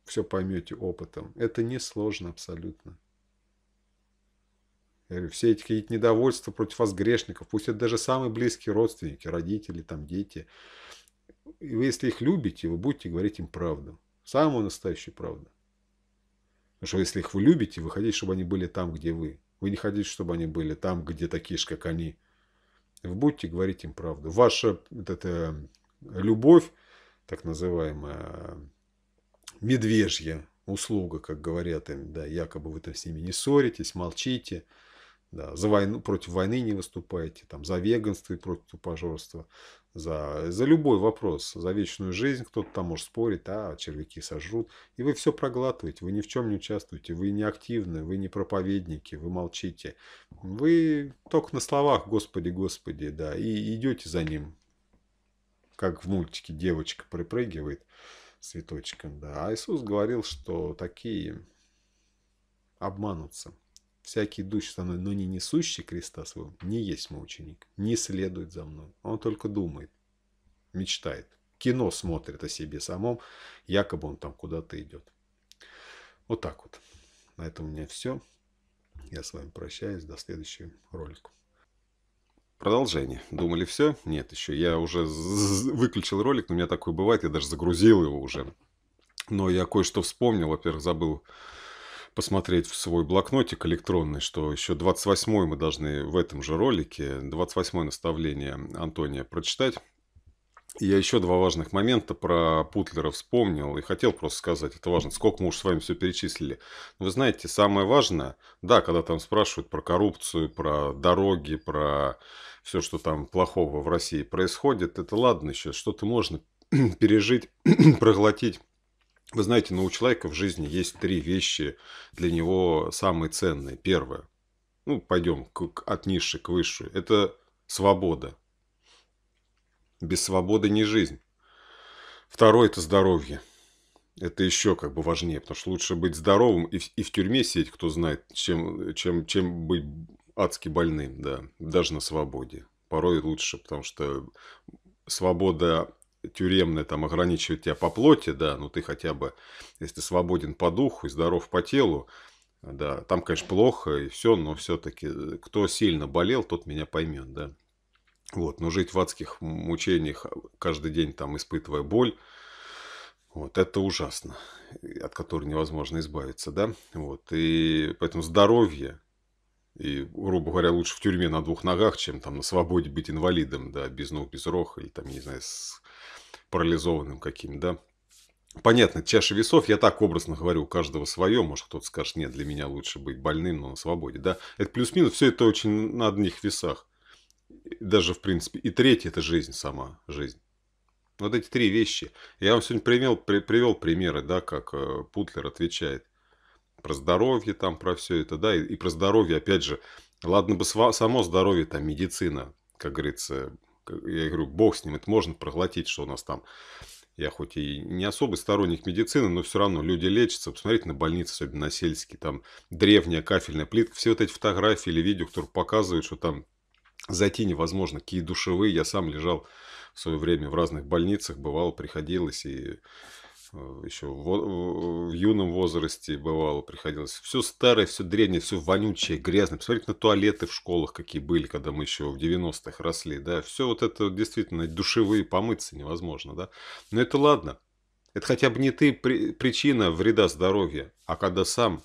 все поймете опытом. Это несложно абсолютно. Я говорю, все эти какие-то недовольства против вас грешников, пусть это даже самые близкие родственники, родители, там, дети. И вы, если их любите, вы будете говорить им правду. Самую настоящую правду. Потому что если их вы любите, вы хотите, чтобы они были там, где вы. Вы не хотите, чтобы они были там, где такие же, как они. Вы будете говорить им правду. Ваша вот эта э, любовь, так называемая, медвежья услуга, как говорят им, да, якобы вы там с ними не ссоритесь, молчите, да, за войну, против войны не выступаете, там, за веганство и против тупожорства за, за любой вопрос, за вечную жизнь. Кто-то там может спорить, а червяки сожрут. И вы все проглатываете, вы ни в чем не участвуете, вы не активны, вы не проповедники, вы молчите. Вы только на словах «Господи, Господи», да, и идете за ним. Как в мультике девочка припрыгивает с цветочком, да. А Иисус говорил, что такие обманутся. Всякий идущий со мной, но не несущий креста своего, не есть мой ученик, не следует за мной. Он только думает, мечтает, кино смотрит о себе самом, якобы он там куда-то идет. Вот так вот. На этом у меня все. Я с вами прощаюсь. До следующего ролика. Продолжение. Думали все? Нет, еще. Я уже выключил ролик, но у меня такое бывает. Я даже загрузил его уже. Но я кое-что вспомнил. Во-первых, забыл посмотреть в свой блокнотик электронный, что еще 28 мы должны в этом же ролике, 28 наставление Антония прочитать. я еще два важных момента про Путлера вспомнил и хотел просто сказать, это важно, сколько мы уже с вами все перечислили. Вы знаете, самое важное, да, когда там спрашивают про коррупцию, про дороги, про все, что там плохого в России происходит, это ладно еще, что-то можно [clears throat] пережить, [clears throat] проглотить. Вы знаете, но ну, у человека в жизни есть три вещи для него самые ценные. Первое. Ну, пойдем к, от низшей к высшей. Это свобода. Без свободы не жизнь. Второе – это здоровье. Это еще как бы важнее, потому что лучше быть здоровым и в, и в тюрьме сидеть, кто знает, чем, чем, чем быть адски больным, да, даже на свободе. Порой лучше, потому что свобода тюремное там ограничивает тебя по плоти, да, но ну, ты хотя бы, если ты свободен по духу и здоров по телу, да, там, конечно, плохо и все, но все-таки э, кто сильно болел, тот меня поймет, да. Вот, но жить в адских мучениях а, каждый день там испытывая боль, вот, это ужасно, от которой невозможно избавиться, да, вот, и поэтому здоровье, и, грубо говоря, лучше в тюрьме на двух ногах, чем там на свободе быть инвалидом, да, без ног, без рог, или там, не знаю, с парализованным каким, да. Понятно, чаша весов, я так образно говорю, у каждого свое, может кто-то скажет, нет, для меня лучше быть больным, но на свободе, да. Это плюс-минус, все это очень на одних весах. Даже, в принципе, и третье – это жизнь сама, жизнь. Вот эти три вещи. Я вам сегодня привел, при, привел примеры, да, как э, Путлер отвечает про здоровье там, про все это, да, и, и про здоровье, опять же, ладно бы само здоровье, там, медицина, как говорится, я говорю, бог с ним, это можно проглотить, что у нас там. Я хоть и не особый сторонник медицины, но все равно люди лечатся. Посмотрите на больницы, особенно на сельские, там древняя кафельная плитка. Все вот эти фотографии или видео, которые показывают, что там зайти невозможно, какие душевые. Я сам лежал в свое время в разных больницах, бывало, приходилось и Э, еще в, в юном возрасте бывало, приходилось. Все старое, все древнее, все вонючее, грязное. Посмотрите на туалеты в школах, какие были, когда мы еще в 90-х росли. Да, все вот это действительно душевые помыться невозможно, да. Но это ладно. Это хотя бы не ты при, причина вреда здоровья, а когда сам,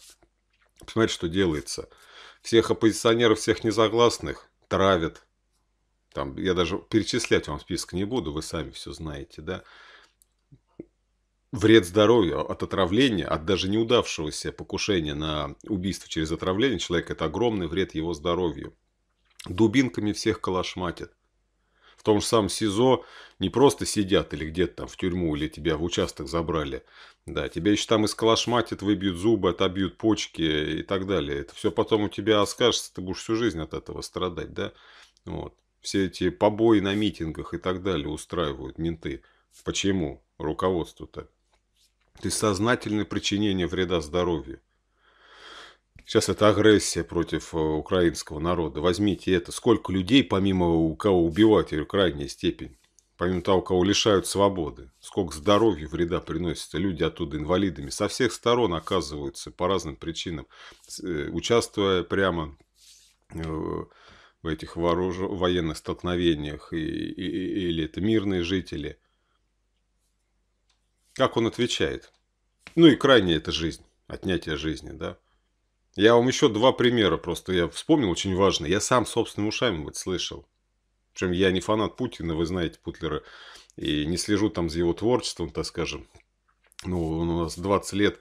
понимаете, что делается. Всех оппозиционеров, всех незагласных травят. Там, я даже перечислять вам список не буду, вы сами все знаете, да. Вред здоровью от отравления, от даже неудавшегося покушения на убийство через отравление человека, это огромный вред его здоровью. Дубинками всех калашматят. В том же самом СИЗО не просто сидят или где-то там в тюрьму, или тебя в участок забрали. Да, тебя еще там искалашматят, выбьют зубы, отобьют почки и так далее. Это все потом у тебя оскажется, ты будешь всю жизнь от этого страдать, да? Вот. Все эти побои на митингах и так далее устраивают менты. Почему руководство-то? и сознательное причинение вреда здоровью. Сейчас это агрессия против э, украинского народа. Возьмите это. Сколько людей, помимо у кого убивать, или крайняя степень, помимо того, кого лишают свободы, сколько здоровья вреда приносится. Люди оттуда инвалидами со всех сторон оказываются по разным причинам, э, участвуя прямо э, в этих вооружен... военных столкновениях, и, и, или это мирные жители, как он отвечает. Ну и крайняя это жизнь, отнятие жизни, да. Я вам еще два примера просто я вспомнил, очень важно. Я сам собственными ушами вот слышал. Причем я не фанат Путина, вы знаете Путлера, и не слежу там за его творчеством, так скажем. Ну, он у нас 20 лет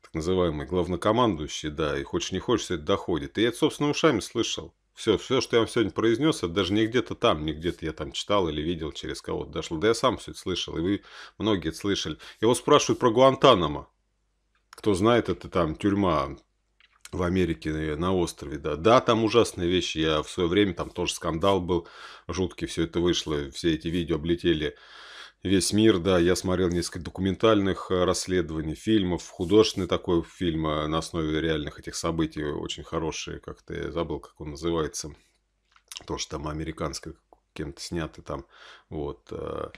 так называемый главнокомандующий, да, и хочешь не хочешь, это доходит. И я это собственными ушами слышал. Все, все, что я вам сегодня произнес, это даже не где-то там, не где-то я там читал или видел через кого-то дошло. Да я сам все это слышал, и вы многие это слышали. Его спрашивают про Гуантанамо. Кто знает, это там тюрьма в Америке э, на острове, да. Да, там ужасные вещи. Я в свое время, там тоже скандал был жуткий, все это вышло, все эти видео облетели весь мир, да, я смотрел несколько документальных э, расследований, фильмов, художественный такой фильм э, на основе реальных этих событий, очень хорошие, как-то я забыл, как он называется, тоже там американское кем-то снято там, вот. Э.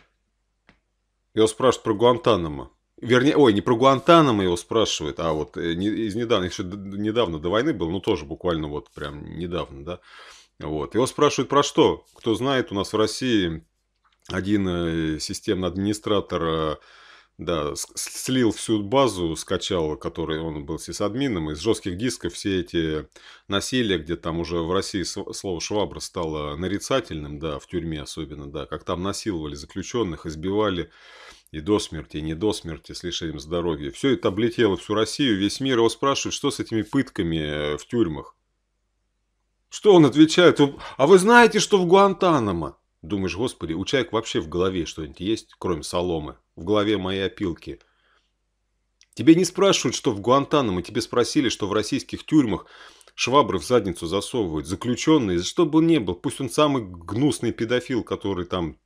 Его спрашивают про Гуантанамо. Вернее, ой, не про Гуантанамо его спрашивают, а вот из недавно, еще недавно до войны был, ну тоже буквально вот прям недавно, да. Вот. Его спрашивают про что? Кто знает, у нас в России один э, системный администратор э, да, слил всю базу, скачал, который он был с сисадмином, из жестких дисков все эти насилия, где там уже в России слово «швабра» стало нарицательным, да, в тюрьме особенно, да, как там насиловали заключенных, избивали и до смерти, и не до смерти, с лишением здоровья. Все это облетело всю Россию, весь мир. Его спрашивают, что с этими пытками э, в тюрьмах. Что он отвечает? А вы знаете, что в Гуантанамо? Думаешь, господи, у человека вообще в голове что-нибудь есть, кроме соломы? В голове моей опилки. Тебе не спрашивают, что в Гуантанамо, тебе спросили, что в российских тюрьмах швабры в задницу засовывают. Заключенные, за что бы он ни был, пусть он самый гнусный педофил, который там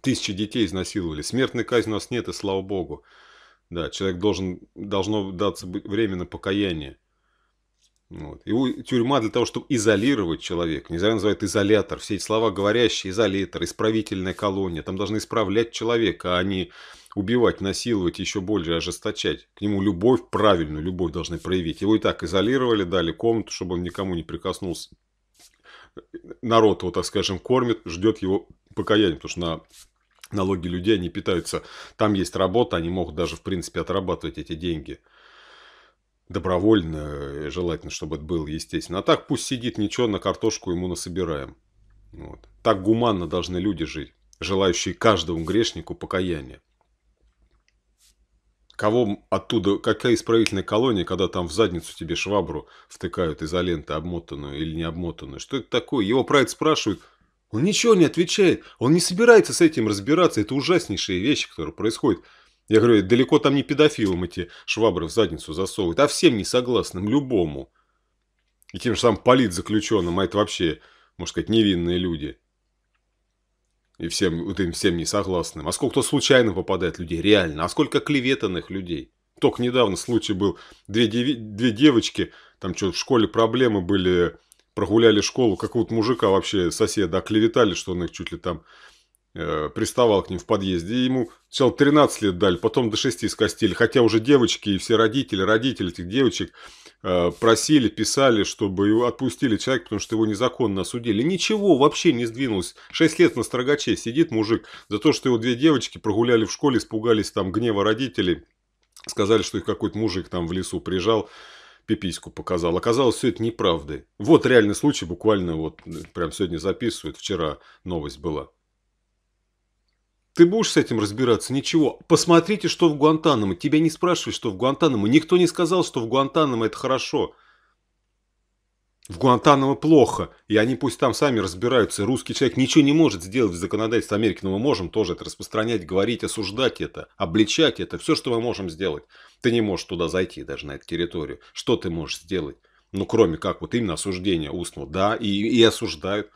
тысячи детей изнасиловали. Смертной казни у нас нет, и слава богу. Да, человек должен, должно даться время на покаяние. Вот. Его тюрьма для того, чтобы изолировать человека. Не зря называют изолятор. Все эти слова говорящие, изолятор, исправительная колония. Там должны исправлять человека, а не убивать, насиловать, еще более ожесточать. К нему любовь, правильную любовь должны проявить. Его и так изолировали, дали комнату, чтобы он никому не прикоснулся. Народ его, так скажем, кормит, ждет его покаяния, потому что на налоги людей они питаются. Там есть работа, они могут даже, в принципе, отрабатывать эти деньги добровольно, э, желательно, чтобы это было, естественно. А так пусть сидит, ничего, на картошку ему насобираем. Вот. Так гуманно должны люди жить, желающие каждому грешнику покаяния. Кого оттуда, какая исправительная колония, когда там в задницу тебе швабру втыкают изоленты, обмотанную или не обмотанную? Что это такое? Его правит спрашивают, он ничего не отвечает, он не собирается с этим разбираться, это ужаснейшие вещи, которые происходят. Я говорю, далеко там не педофилам эти швабры в задницу засовывают, а всем несогласным, любому. И тем же самым политзаключенным, а это вообще, можно сказать, невинные люди. И всем, вот им всем несогласным. А сколько случайно попадает людей, реально. А сколько клеветанных людей. Только недавно случай был, две, деви, две девочки, там что в школе проблемы были, прогуляли школу, какого-то мужика вообще соседа оклеветали, что он их чуть ли там Э, приставал к ним в подъезде, и ему сначала 13 лет дали, потом до 6 скостили, хотя уже девочки и все родители, родители этих девочек э, просили, писали, чтобы его отпустили человека, потому что его незаконно осудили. Ничего вообще не сдвинулось. 6 лет на строгаче сидит мужик за то, что его две девочки прогуляли в школе, испугались там гнева родителей, сказали, что их какой-то мужик там в лесу прижал пипиську показал. Оказалось, все это неправдой. Вот реальный случай, буквально вот э, прям сегодня записывают, вчера новость была. Ты будешь с этим разбираться? Ничего. Посмотрите, что в Гуантанамо. Тебя не спрашивают, что в Гуантанамо. Никто не сказал, что в Гуантанамо это хорошо. В Гуантанамо плохо, и они пусть там сами разбираются. Русский человек ничего не может сделать в законодательстве Америки, но мы можем тоже это распространять, говорить, осуждать это, обличать это. Все, что мы можем сделать. Ты не можешь туда зайти даже на эту территорию. Что ты можешь сделать? Ну, кроме как вот именно осуждения устного. Да, и, и осуждают.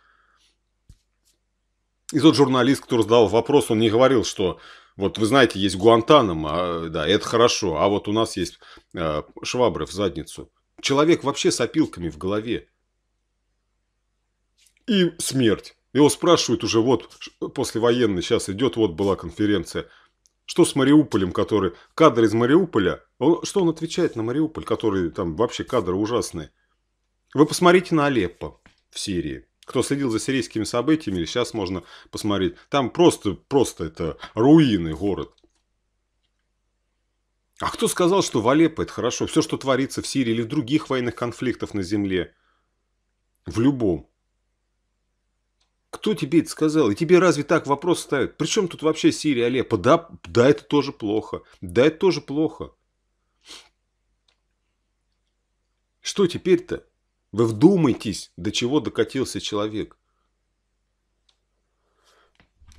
И тот журналист, который задал вопрос, он не говорил, что вот вы знаете, есть Гуантанамо, а, да, это хорошо, а вот у нас есть э, швабры в задницу. Человек вообще с опилками в голове. И смерть. Его спрашивают уже вот послевоенный, сейчас идет, вот была конференция. Что с Мариуполем, который... Кадры из Мариуполя. Он, что он отвечает на Мариуполь, который там вообще кадры ужасные? Вы посмотрите на Алеппо в Сирии. Кто следил за сирийскими событиями, сейчас можно посмотреть, там просто, просто это руины город. А кто сказал, что в Алеппо это хорошо? Все, что творится в Сирии или в других военных конфликтах на земле. В любом. Кто тебе это сказал? И тебе разве так вопрос ставят? Причем тут вообще Сирия, Алеппо? Да, да, это тоже плохо. Да, это тоже плохо. Что теперь-то? Вы вдумайтесь, до чего докатился человек.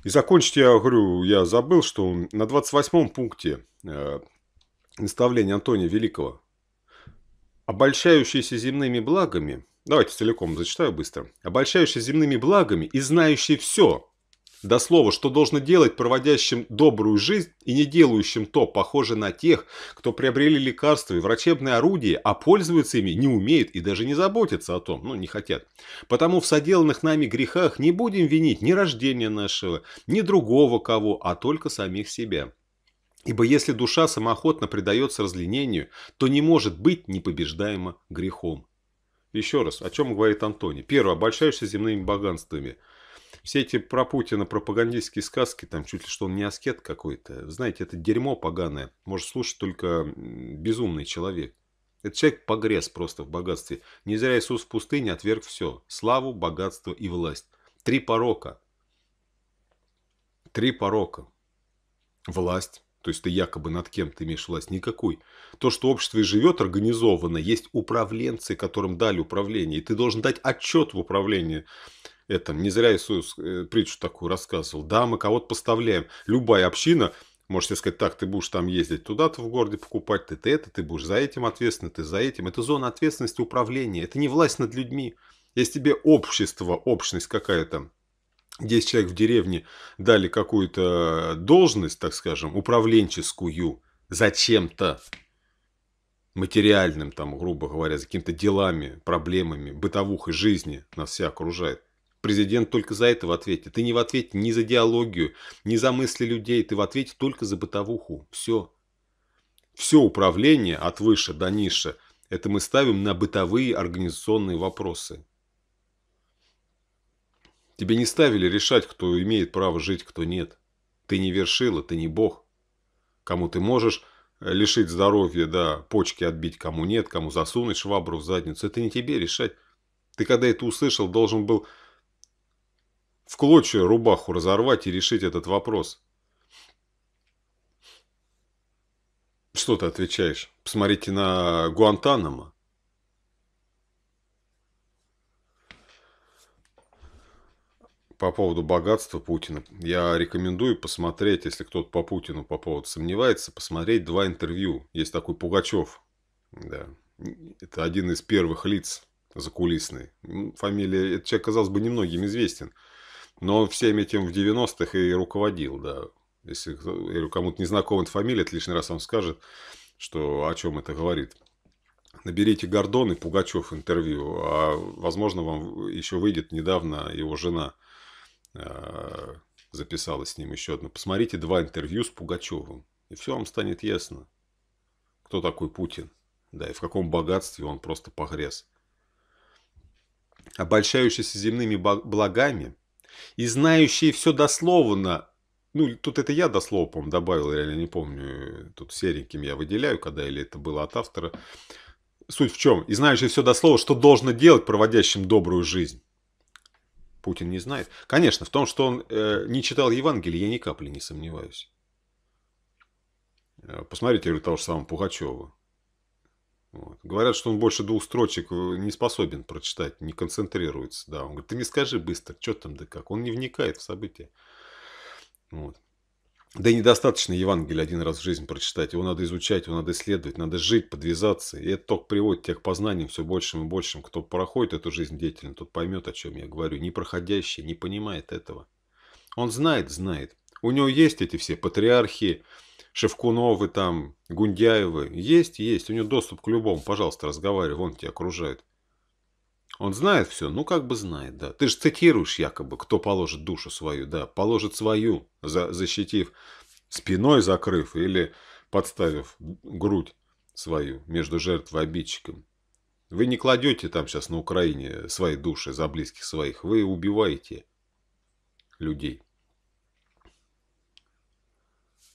И закончить я говорю, я забыл, что на 28-м пункте э, наставления Антония Великого обольщающиеся земными благами, давайте целиком зачитаю быстро, обольщающиеся земными благами и знающий все, до слова, что должно делать проводящим добрую жизнь и не делающим то, похоже на тех, кто приобрели лекарства и врачебные орудия, а пользуются ими не умеют и даже не заботятся о том, ну не хотят. Потому в соделанных нами грехах не будем винить ни рождения нашего, ни другого кого, а только самих себя. Ибо если душа самоохотно предается разленению, то не может быть непобеждаема грехом. Еще раз, о чем говорит Антоний. Первое, обольщаешься земными богатствами – все эти про Путина пропагандистские сказки, там чуть ли что он не аскет какой-то. Знаете, это дерьмо поганое. Может слушать только безумный человек. Этот человек погрез просто в богатстве. Не зря Иисус в пустыне отверг все. Славу, богатство и власть. Три порока. Три порока. Власть. То есть ты якобы над кем ты имеешь власть? Никакой. То, что общество и живет организованно, есть управленцы, которым дали управление. И ты должен дать отчет в управлении это, не зря Иисус э, притчу такую рассказывал. Да, мы кого-то поставляем. Любая община может сказать, так, ты будешь там ездить туда-то в городе покупать, ты, ты это, ты будешь за этим ответственный, ты за этим. Это зона ответственности управления, это не власть над людьми. Если тебе общество, общность какая-то, 10 человек в деревне дали какую-то должность, так скажем, управленческую, зачем-то, материальным, там, грубо говоря, за какими-то делами, проблемами, бытовухой жизни нас все окружает президент только за это в ответе. Ты не в ответе ни за идеологию, ни за мысли людей. Ты в ответе только за бытовуху. Все. Все управление от выше до ниже – это мы ставим на бытовые организационные вопросы. Тебе не ставили решать, кто имеет право жить, кто нет. Ты не вершила, ты не бог. Кому ты можешь э, лишить здоровья, да, почки отбить, кому нет, кому засунуть швабру в задницу. Это не тебе решать. Ты когда это услышал, должен был в клочья рубаху разорвать и решить этот вопрос. Что ты отвечаешь? Посмотрите на Гуантанамо. По поводу богатства Путина. Я рекомендую посмотреть, если кто-то по Путину по поводу сомневается, посмотреть два интервью. Есть такой Пугачев. Да. Это один из первых лиц закулисный. Фамилия, этот человек, казалось бы, немногим известен. Но всем этим в 90-х и руководил, да. Если кому-то не знакома эта фамилия, это лишний раз вам скажет, что о чем это говорит. Наберите Гордон и Пугачев интервью, а возможно вам еще выйдет недавно его жена а, записала с ним еще одно. Посмотрите два интервью с Пугачевым, и все вам станет ясно, кто такой Путин, да, и в каком богатстве он просто погрез. Обольщающийся земными благами – и знающие все дословно, ну, тут это я дословно, по добавил, реально не помню, э, тут сереньким я выделяю, когда или это было от автора. Суть в чем? И знающие все дословно, что должно делать проводящим добрую жизнь. Путин не знает. Конечно, в том, что он э, не читал Евангелие, я ни капли не сомневаюсь. Э, посмотрите, я того же самого Пугачева. Вот. Говорят, что он больше двух строчек э, не способен прочитать, не концентрируется. Да, он говорит, ты мне скажи быстро, что там да как. Он не вникает в события. Вот. Да и недостаточно Евангелие один раз в жизни прочитать. Его надо изучать, его надо исследовать, надо жить, подвязаться. И это только приводит тебя к познаниям все большим и большим. Кто проходит эту жизнь деятельно, тот поймет, о чем я говорю. Не проходящий не понимает этого. Он знает, знает. У него есть эти все патриархии, Шевкуновы там, Гундяевы. Есть, есть. У него доступ к любому. Пожалуйста, разговаривай. Вон тебя окружает. Он знает все? Ну, как бы знает, да. Ты же цитируешь якобы, кто положит душу свою, да. Положит свою, за, защитив, спиной закрыв или подставив грудь свою между жертвой и обидчиком. Вы не кладете там сейчас на Украине свои души за близких своих. Вы убиваете людей.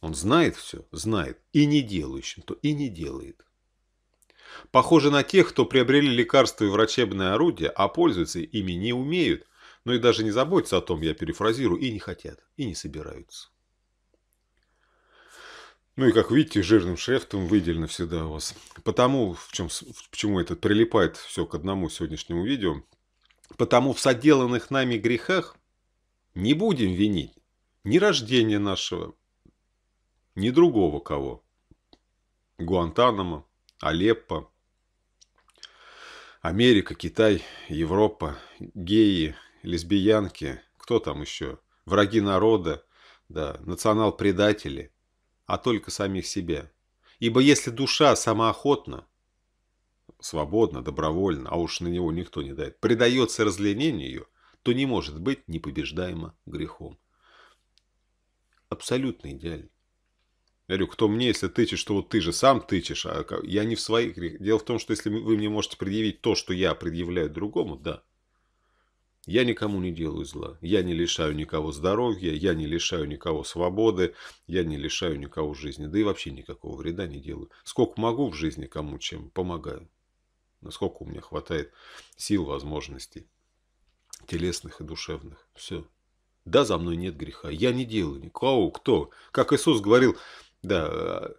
Он знает все, знает, и не делающим, то и не делает. Похоже на тех, кто приобрели лекарства и врачебные орудия, а пользуются ими не умеют, но и даже не заботятся о том, я перефразирую, и не хотят, и не собираются. Ну и, как видите, жирным шрифтом выделено всегда у вас. Потому, в чем, почему это прилипает все к одному сегодняшнему видео, потому в соделанных нами грехах не будем винить ни рождение нашего, ни другого кого. Гуантанамо, Алеппо, Америка, Китай, Европа, геи, лесбиянки, кто там еще, враги народа, да, национал-предатели, а только самих себя. Ибо если душа самоохотна, свободно, добровольно, а уж на него никто не дает, предается разленению ее, то не может быть непобеждаемо грехом. Абсолютно идеально. Я говорю, кто мне, если тычешь, что вот ты же сам тычешь, а я не в своих... Дело в том, что если вы мне можете предъявить то, что я предъявляю другому, да. Я никому не делаю зла. Я не лишаю никого здоровья, я не лишаю никого свободы, я не лишаю никого жизни. Да и вообще никакого вреда не делаю. Сколько могу в жизни кому чем, помогаю. Насколько у меня хватает сил, возможностей, телесных и душевных. Все. Да, за мной нет греха. Я не делаю никого. Кто? Как Иисус говорил, да,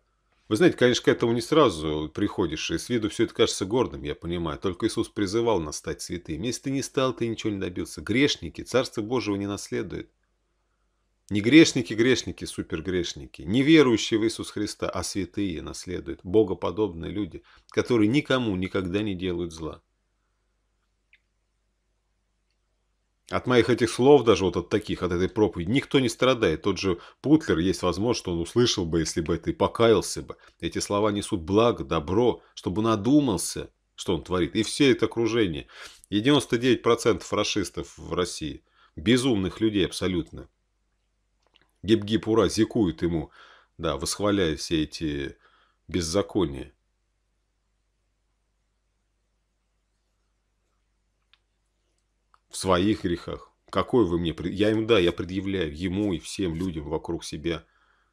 вы знаете, конечно, к этому не сразу приходишь, и с виду все это кажется гордым, я понимаю. Только Иисус призывал нас стать святым. Если ты не стал, ты ничего не добился. Грешники Царство Божьего не наследуют. Не грешники, грешники, супергрешники, не верующие в Иисус Христа, а святые наследуют, богоподобные люди, которые никому никогда не делают зла. От моих этих слов, даже вот от таких, от этой проповеди, никто не страдает. Тот же Путлер, есть возможность, что он услышал бы, если бы это и покаялся бы. Эти слова несут благо, добро, чтобы он одумался, что он творит. И все это окружение. И 99% фашистов в России. Безумных людей абсолютно. Гиб-гиб, ура, зикуют ему, да, восхваляя все эти беззакония. в своих грехах. Какой вы мне... Я ему, да, я предъявляю ему и всем людям вокруг себя,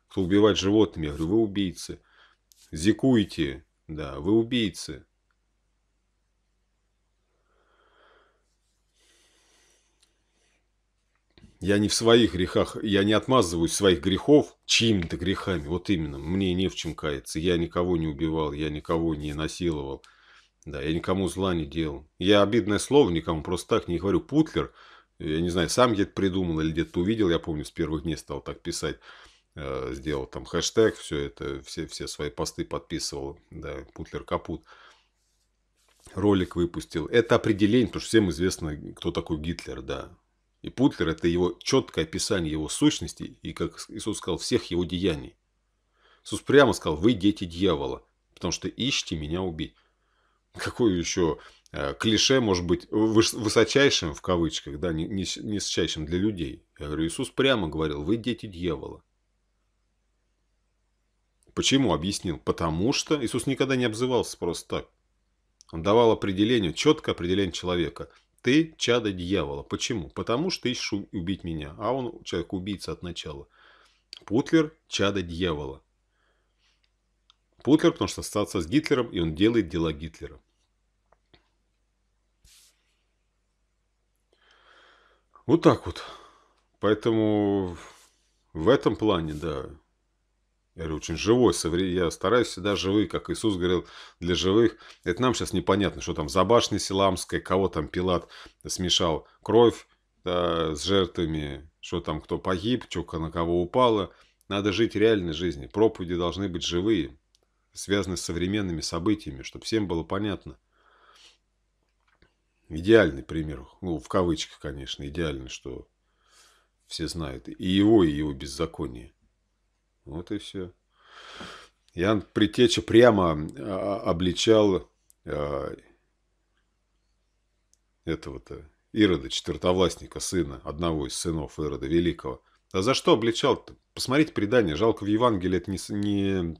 кто убивает животными. Я говорю, вы убийцы. Зикуете, да, вы убийцы. Я не в своих грехах, я не отмазываюсь своих грехов чьими-то грехами. Вот именно, мне не в чем каяться. Я никого не убивал, я никого не насиловал. Да, я никому зла не делал. Я обидное слово никому просто так не говорю. Путлер, я не знаю, сам где-то придумал или где-то увидел, я помню, с первых дней стал так писать. Э, сделал там хэштег, все это, все, все свои посты подписывал, да, Путлер Капут. Ролик выпустил. Это определение, потому что всем известно, кто такой Гитлер, да. И Путлер – это его четкое описание его сущности и, как Иисус сказал, всех его деяний. Иисус прямо сказал, вы дети дьявола, потому что ищите меня убить какое еще э, клише может быть э, высочайшим в кавычках, да, низчайшим для людей. Я говорю, Иисус прямо говорил, вы дети дьявола. Почему? Объяснил. Потому что Иисус никогда не обзывался просто так. Он давал определение, четкое определение человека. Ты чадо дьявола. Почему? Потому что ты ищешь убить меня. А он человек-убийца от начала. Путлер – чадо дьявола. Путлер, потому что остаться с Гитлером, и он делает дела Гитлера. Вот так вот. Поэтому в этом плане, да, я говорю, очень живой, я стараюсь всегда живые, как Иисус говорил, для живых. Это нам сейчас непонятно, что там за башней Силамской, кого там Пилат смешал кровь да, с жертвами, что там кто погиб, что на кого упало. Надо жить реальной жизнью. Проповеди должны быть живые связаны с современными событиями, чтобы всем было понятно. Идеальный пример, ну, в кавычках, конечно, идеальный, что все знают. И его, и его беззаконие. Вот и все. Ян Притеча прямо а, а, обличал а, этого-то Ирода, четвертовластника, сына, одного из сынов Ирода Великого. А за что обличал-то? Посмотрите предание. Жалко, в Евангелии это не, не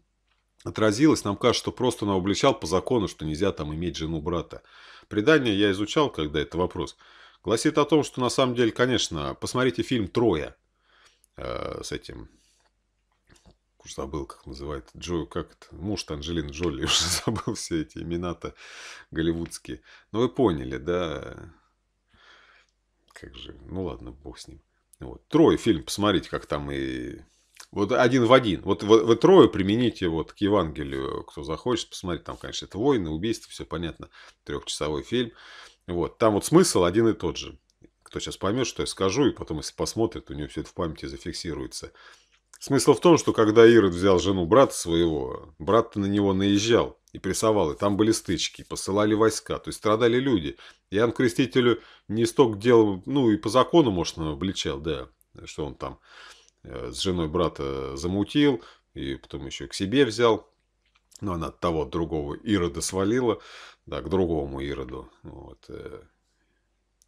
отразилось, нам кажется, что просто он обличал по закону, что нельзя там иметь жену брата. Предание я изучал, когда это вопрос. Гласит о том, что на самом деле, конечно, посмотрите фильм «Троя» э, с этим... Уж забыл, как называется. Джо, как это? Муж Анджелин Джоли. [laughs] Уже забыл все эти имена-то голливудские. Но вы поняли, да? Как же... Ну ладно, бог с ним. Вот. «Троя» фильм, посмотрите, как там и вот один в один. Вот вы, вы трое примените вот к Евангелию, кто захочет, посмотреть. Там, конечно, это войны, убийства, все понятно. Трехчасовой фильм. Вот. Там вот смысл один и тот же. Кто сейчас поймет, что я скажу, и потом, если посмотрит, у него все это в памяти зафиксируется. Смысл в том, что когда Ирод взял жену брата своего, брат на него наезжал и прессовал, и там были стычки, посылали войска, то есть страдали люди. Иоанн Крестителю не столько дел, ну и по закону, может, он обличал, да, что он там Э, с женой брата замутил, и потом еще к себе взял. Но она от того, от другого Ирода свалила, да, к другому Ироду. Вот. Э,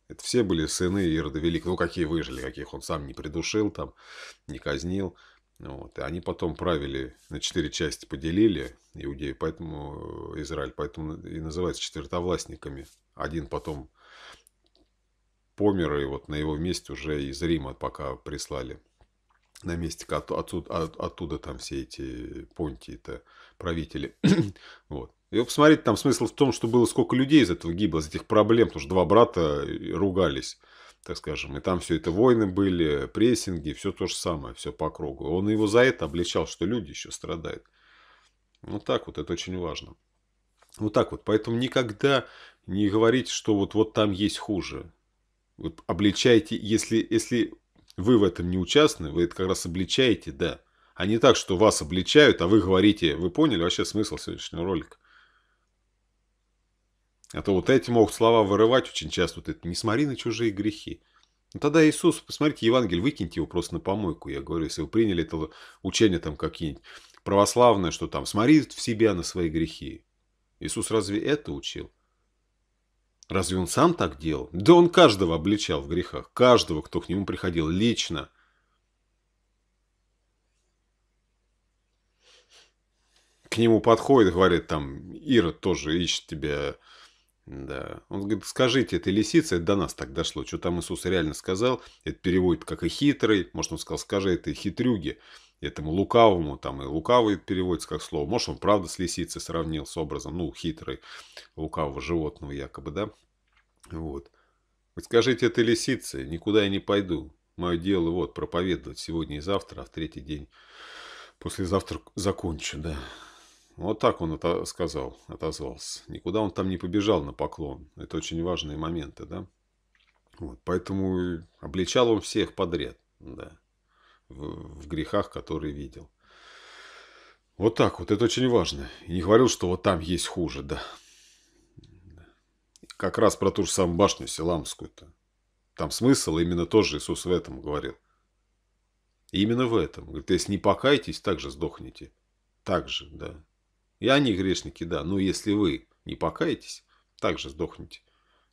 это все были сыны Ирода Великого. Ну, какие выжили, каких он сам не придушил, там, не казнил. Вот. И они потом правили, на четыре части поделили иудеи, поэтому э, Израиль, поэтому и называется четвертовластниками. Один потом помер, и вот на его месте уже из Рима пока прислали на месте, от, отсюда, от, оттуда там все эти понтии-то правители. [clears throat] вот. И посмотреть, там смысл в том, что было сколько людей из этого гибло, из этих проблем, потому что два брата э, ругались, так скажем. И там все это войны были, прессинги, все то же самое, все по кругу. Он его за это обличал, что люди еще страдают. Вот ну так вот, это очень важно. Вот так вот. Поэтому никогда не говорите, что вот, вот там есть хуже. Вот обличайте, если, если вы в этом не участны, вы это как раз обличаете, да. А не так, что вас обличают, а вы говорите, вы поняли вообще смысл сегодняшнего ролика. А то вот эти могут слова вырывать очень часто, вот это, не смотри на чужие грехи. Ну, тогда Иисус, посмотрите, Евангелие, выкиньте его просто на помойку, я говорю, если вы приняли это учение там какие-нибудь православное, что там, смотри в себя на свои грехи. Иисус разве это учил? Разве он сам так делал? Да он каждого обличал в грехах, каждого, кто к нему приходил, лично. К нему подходит, говорит, там, Ира тоже ищет тебя. Да. Он говорит, скажите, это лисица, это до нас так дошло. Что там Иисус реально сказал? Это переводит как и хитрый. Может, он сказал, скажи, это и хитрюги этому лукавому, там и лукавый переводится как слово, может он правда с лисицей сравнил с образом, ну, хитрый, лукавого животного якобы, да, вот. Вы скажите этой лисице, никуда я не пойду, мое дело вот проповедовать сегодня и завтра, а в третий день послезавтра закончу, да. Вот так он это сказал, отозвался. Никуда он там не побежал на поклон. Это очень важные моменты, да. Вот, поэтому обличал он всех подряд, да в, в грехах, которые видел. Вот так вот, это очень важно. И не говорил, что вот там есть хуже, да. Как раз про ту же самую башню Селамскую-то. Там смысл именно тоже Иисус в этом говорил. И именно в этом. Говорит, если не покайтесь, так же сдохнете. Так же, да. И они грешники, да. Но «Ну, если вы не покаетесь, так же сдохнете.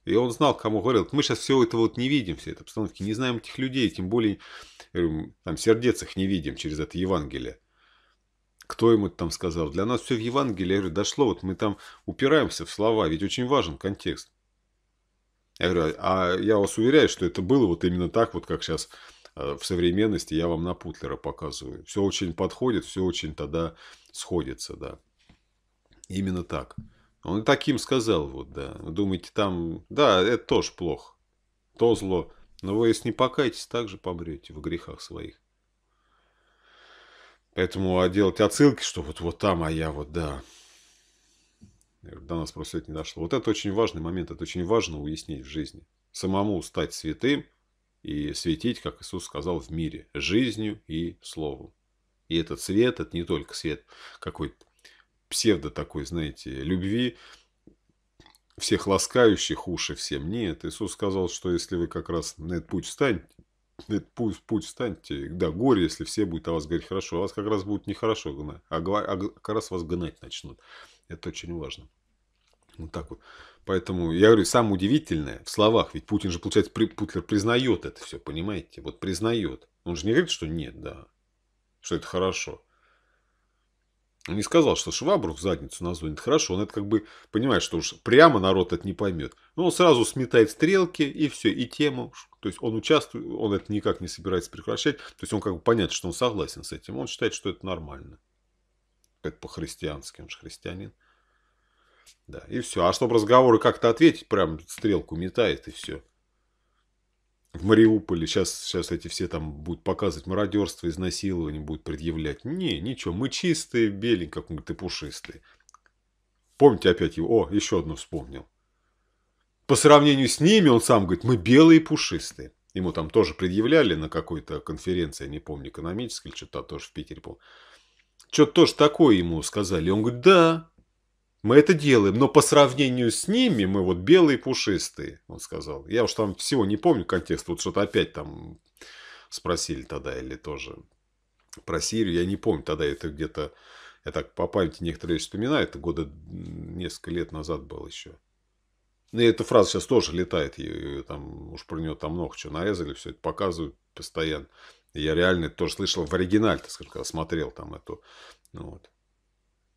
И он знал, кому говорил. Мы сейчас все это вот не видим, все это обстановки, не знаем этих людей, тем более эм, там сердец их не видим через это Евангелие. Кто ему там сказал? Для нас все в Евангелии, я говорю, дошло, вот мы там упираемся в слова, ведь очень важен контекст. Я говорю, а, а я вас уверяю, что это было вот именно так, вот как сейчас э, в современности я вам на Путлера показываю. Все очень подходит, все очень тогда сходится, да. Именно так. Он таким сказал, вот, да. думаете, там... Да, это тоже плохо. То зло. Но вы, если не покаетесь, так же помрете в грехах своих. Поэтому а делать отсылки, что вот, вот там, а я вот, да. До нас просто это не дошло. Вот это очень важный момент, это очень важно уяснить в жизни. Самому стать святым и светить, как Иисус сказал, в мире. Жизнью и словом. И этот свет, это не только свет какой-то псевдо такой, знаете, любви, всех ласкающих уши всем. Нет, Иисус сказал, что если вы как раз на этот путь встанете, на этот путь, путь встаньте, да, горе, если все будут о вас говорить хорошо, а вас как раз будет нехорошо гнать, а, а как раз вас гнать начнут. Это очень важно. Вот так вот. Поэтому я говорю, самое удивительное в словах, ведь Путин же, получается, при, Путлер признает это все, понимаете? Вот признает. Он же не говорит, что нет, да, что это хорошо не сказал, что швабру в задницу назвонит. Хорошо, он это как бы понимает, что уж прямо народ это не поймет. Но он сразу сметает стрелки и все, и тему. То есть он участвует, он это никак не собирается прекращать. То есть он как бы понятно, что он согласен с этим. Он считает, что это нормально. Это по-христиански, он же христианин. Да, и все. А чтобы разговоры как-то ответить, прям стрелку метает и все в Мариуполе. Сейчас, сейчас эти все там будут показывать мародерство, изнасилование, будут предъявлять. Не, ничего, мы чистые, беленькие, как ты пушистый Помните опять его? О, еще одну вспомнил. По сравнению с ними он сам говорит, мы белые и пушистые. Ему там тоже предъявляли на какой-то конференции, я не помню, экономической или что-то тоже в Питере, помню. Что-то тоже такое ему сказали. Он говорит, да, мы это делаем, но по сравнению с ними мы вот белые пушистые, он сказал. Я уж там всего не помню контекст, вот что-то опять там спросили тогда или тоже про Сирию. Я не помню, тогда это где-то, я так по памяти некоторые вещи вспоминаю, это года несколько лет назад было еще. Ну, и эта фраза сейчас тоже летает, и, и, там, уж про нее там много чего нарезали, все это показывают постоянно. И я реально тоже слышал в оригинале, так скажем, когда смотрел там эту, ну, вот,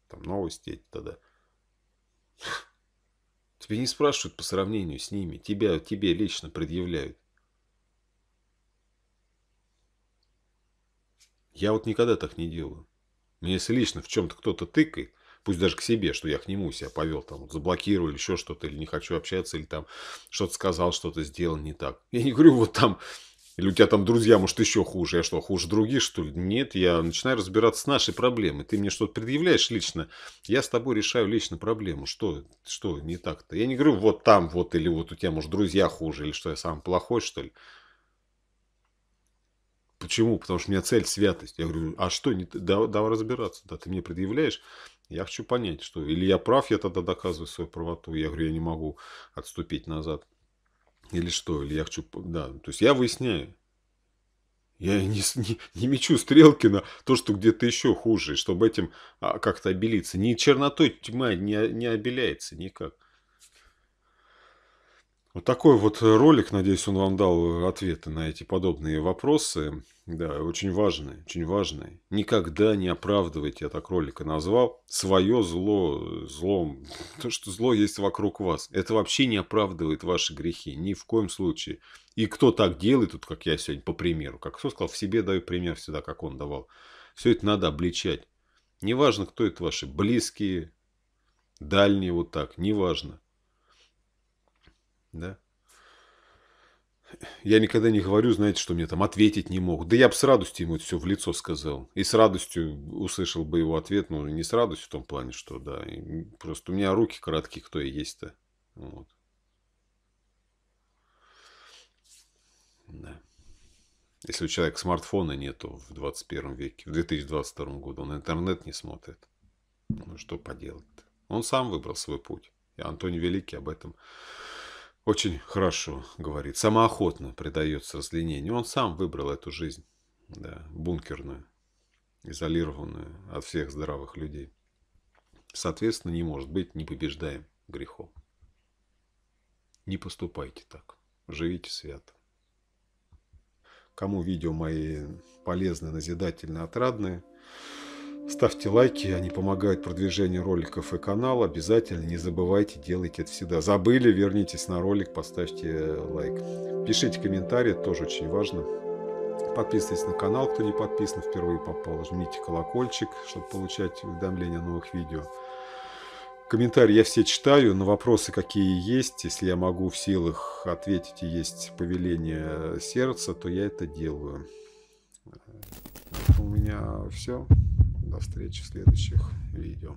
там новости эти тогда. -то, Тебе не спрашивают по сравнению с ними. Тебя тебе лично предъявляют. Я вот никогда так не делаю. Мне если лично в чем-то кто-то тыкает, пусть даже к себе, что я к нему себя повел, там, вот, заблокировали еще что-то, или не хочу общаться, или там что-то сказал, что-то сделал не так. Я не говорю, вот там или у тебя там друзья, может, еще хуже. Я что, хуже других, что ли? Нет, я начинаю разбираться с нашей проблемой. Ты мне что-то предъявляешь лично. Я с тобой решаю лично проблему. Что, что не так-то? Я не говорю, вот там, вот, или вот у тебя, может, друзья хуже, или что, я сам плохой, что ли? Почему? Потому что у меня цель святость. Я говорю, а что, не, давай, давай разбираться. Да, ты мне предъявляешь, я хочу понять, что или я прав, я тогда доказываю свою правоту. Я говорю, я не могу отступить назад. Или что? Или я хочу... Да, то есть я выясняю. Я не, не, не мечу стрелки на то, что где-то еще хуже, чтобы этим а, как-то обелиться. Ни чернотой тьма не, не обеляется никак. Вот такой вот э, ролик, надеюсь, он вам дал э, ответы на эти подобные вопросы. Да, очень важные, очень важные. Никогда не оправдывайте, я так ролика назвал, свое зло э, злом. [laughs] То, что зло есть вокруг вас. Это вообще не оправдывает ваши грехи, ни в коем случае. И кто так делает, вот как я сегодня по примеру, как кто сказал, в себе даю пример всегда, как он давал. Все это надо обличать. Неважно, кто это ваши близкие, дальние, вот так, неважно да. Я никогда не говорю, знаете, что мне там ответить не мог. Да я бы с радостью ему это все в лицо сказал. И с радостью услышал бы его ответ, но ну, не с радостью в том плане, что да. просто у меня руки короткие, кто я есть-то. Вот. Да. Если у человека смартфона нету в 21 веке, в 2022 году, он интернет не смотрит. Ну, что поделать -то? Он сам выбрал свой путь. И Антоний Великий об этом очень хорошо, говорит. Самоохотно предается разлинению. Он сам выбрал эту жизнь, да, бункерную, изолированную от всех здравых людей. Соответственно, не может быть непобеждаем грехом. Не поступайте так. Живите свято. Кому видео мои полезные, назидательные, отрадные – Ставьте лайки, они помогают продвижению роликов и канала. Обязательно не забывайте, делайте это всегда. Забыли, вернитесь на ролик, поставьте э, лайк. Пишите комментарии, это тоже очень важно. Подписывайтесь на канал, кто не подписан, впервые попал. Жмите колокольчик, чтобы получать уведомления о новых видео. Комментарии я все читаю, на вопросы, какие есть, если я могу в силах ответить и есть повеление э, сердца, то я это делаю. Э, у меня все. До встречи в следующих видео.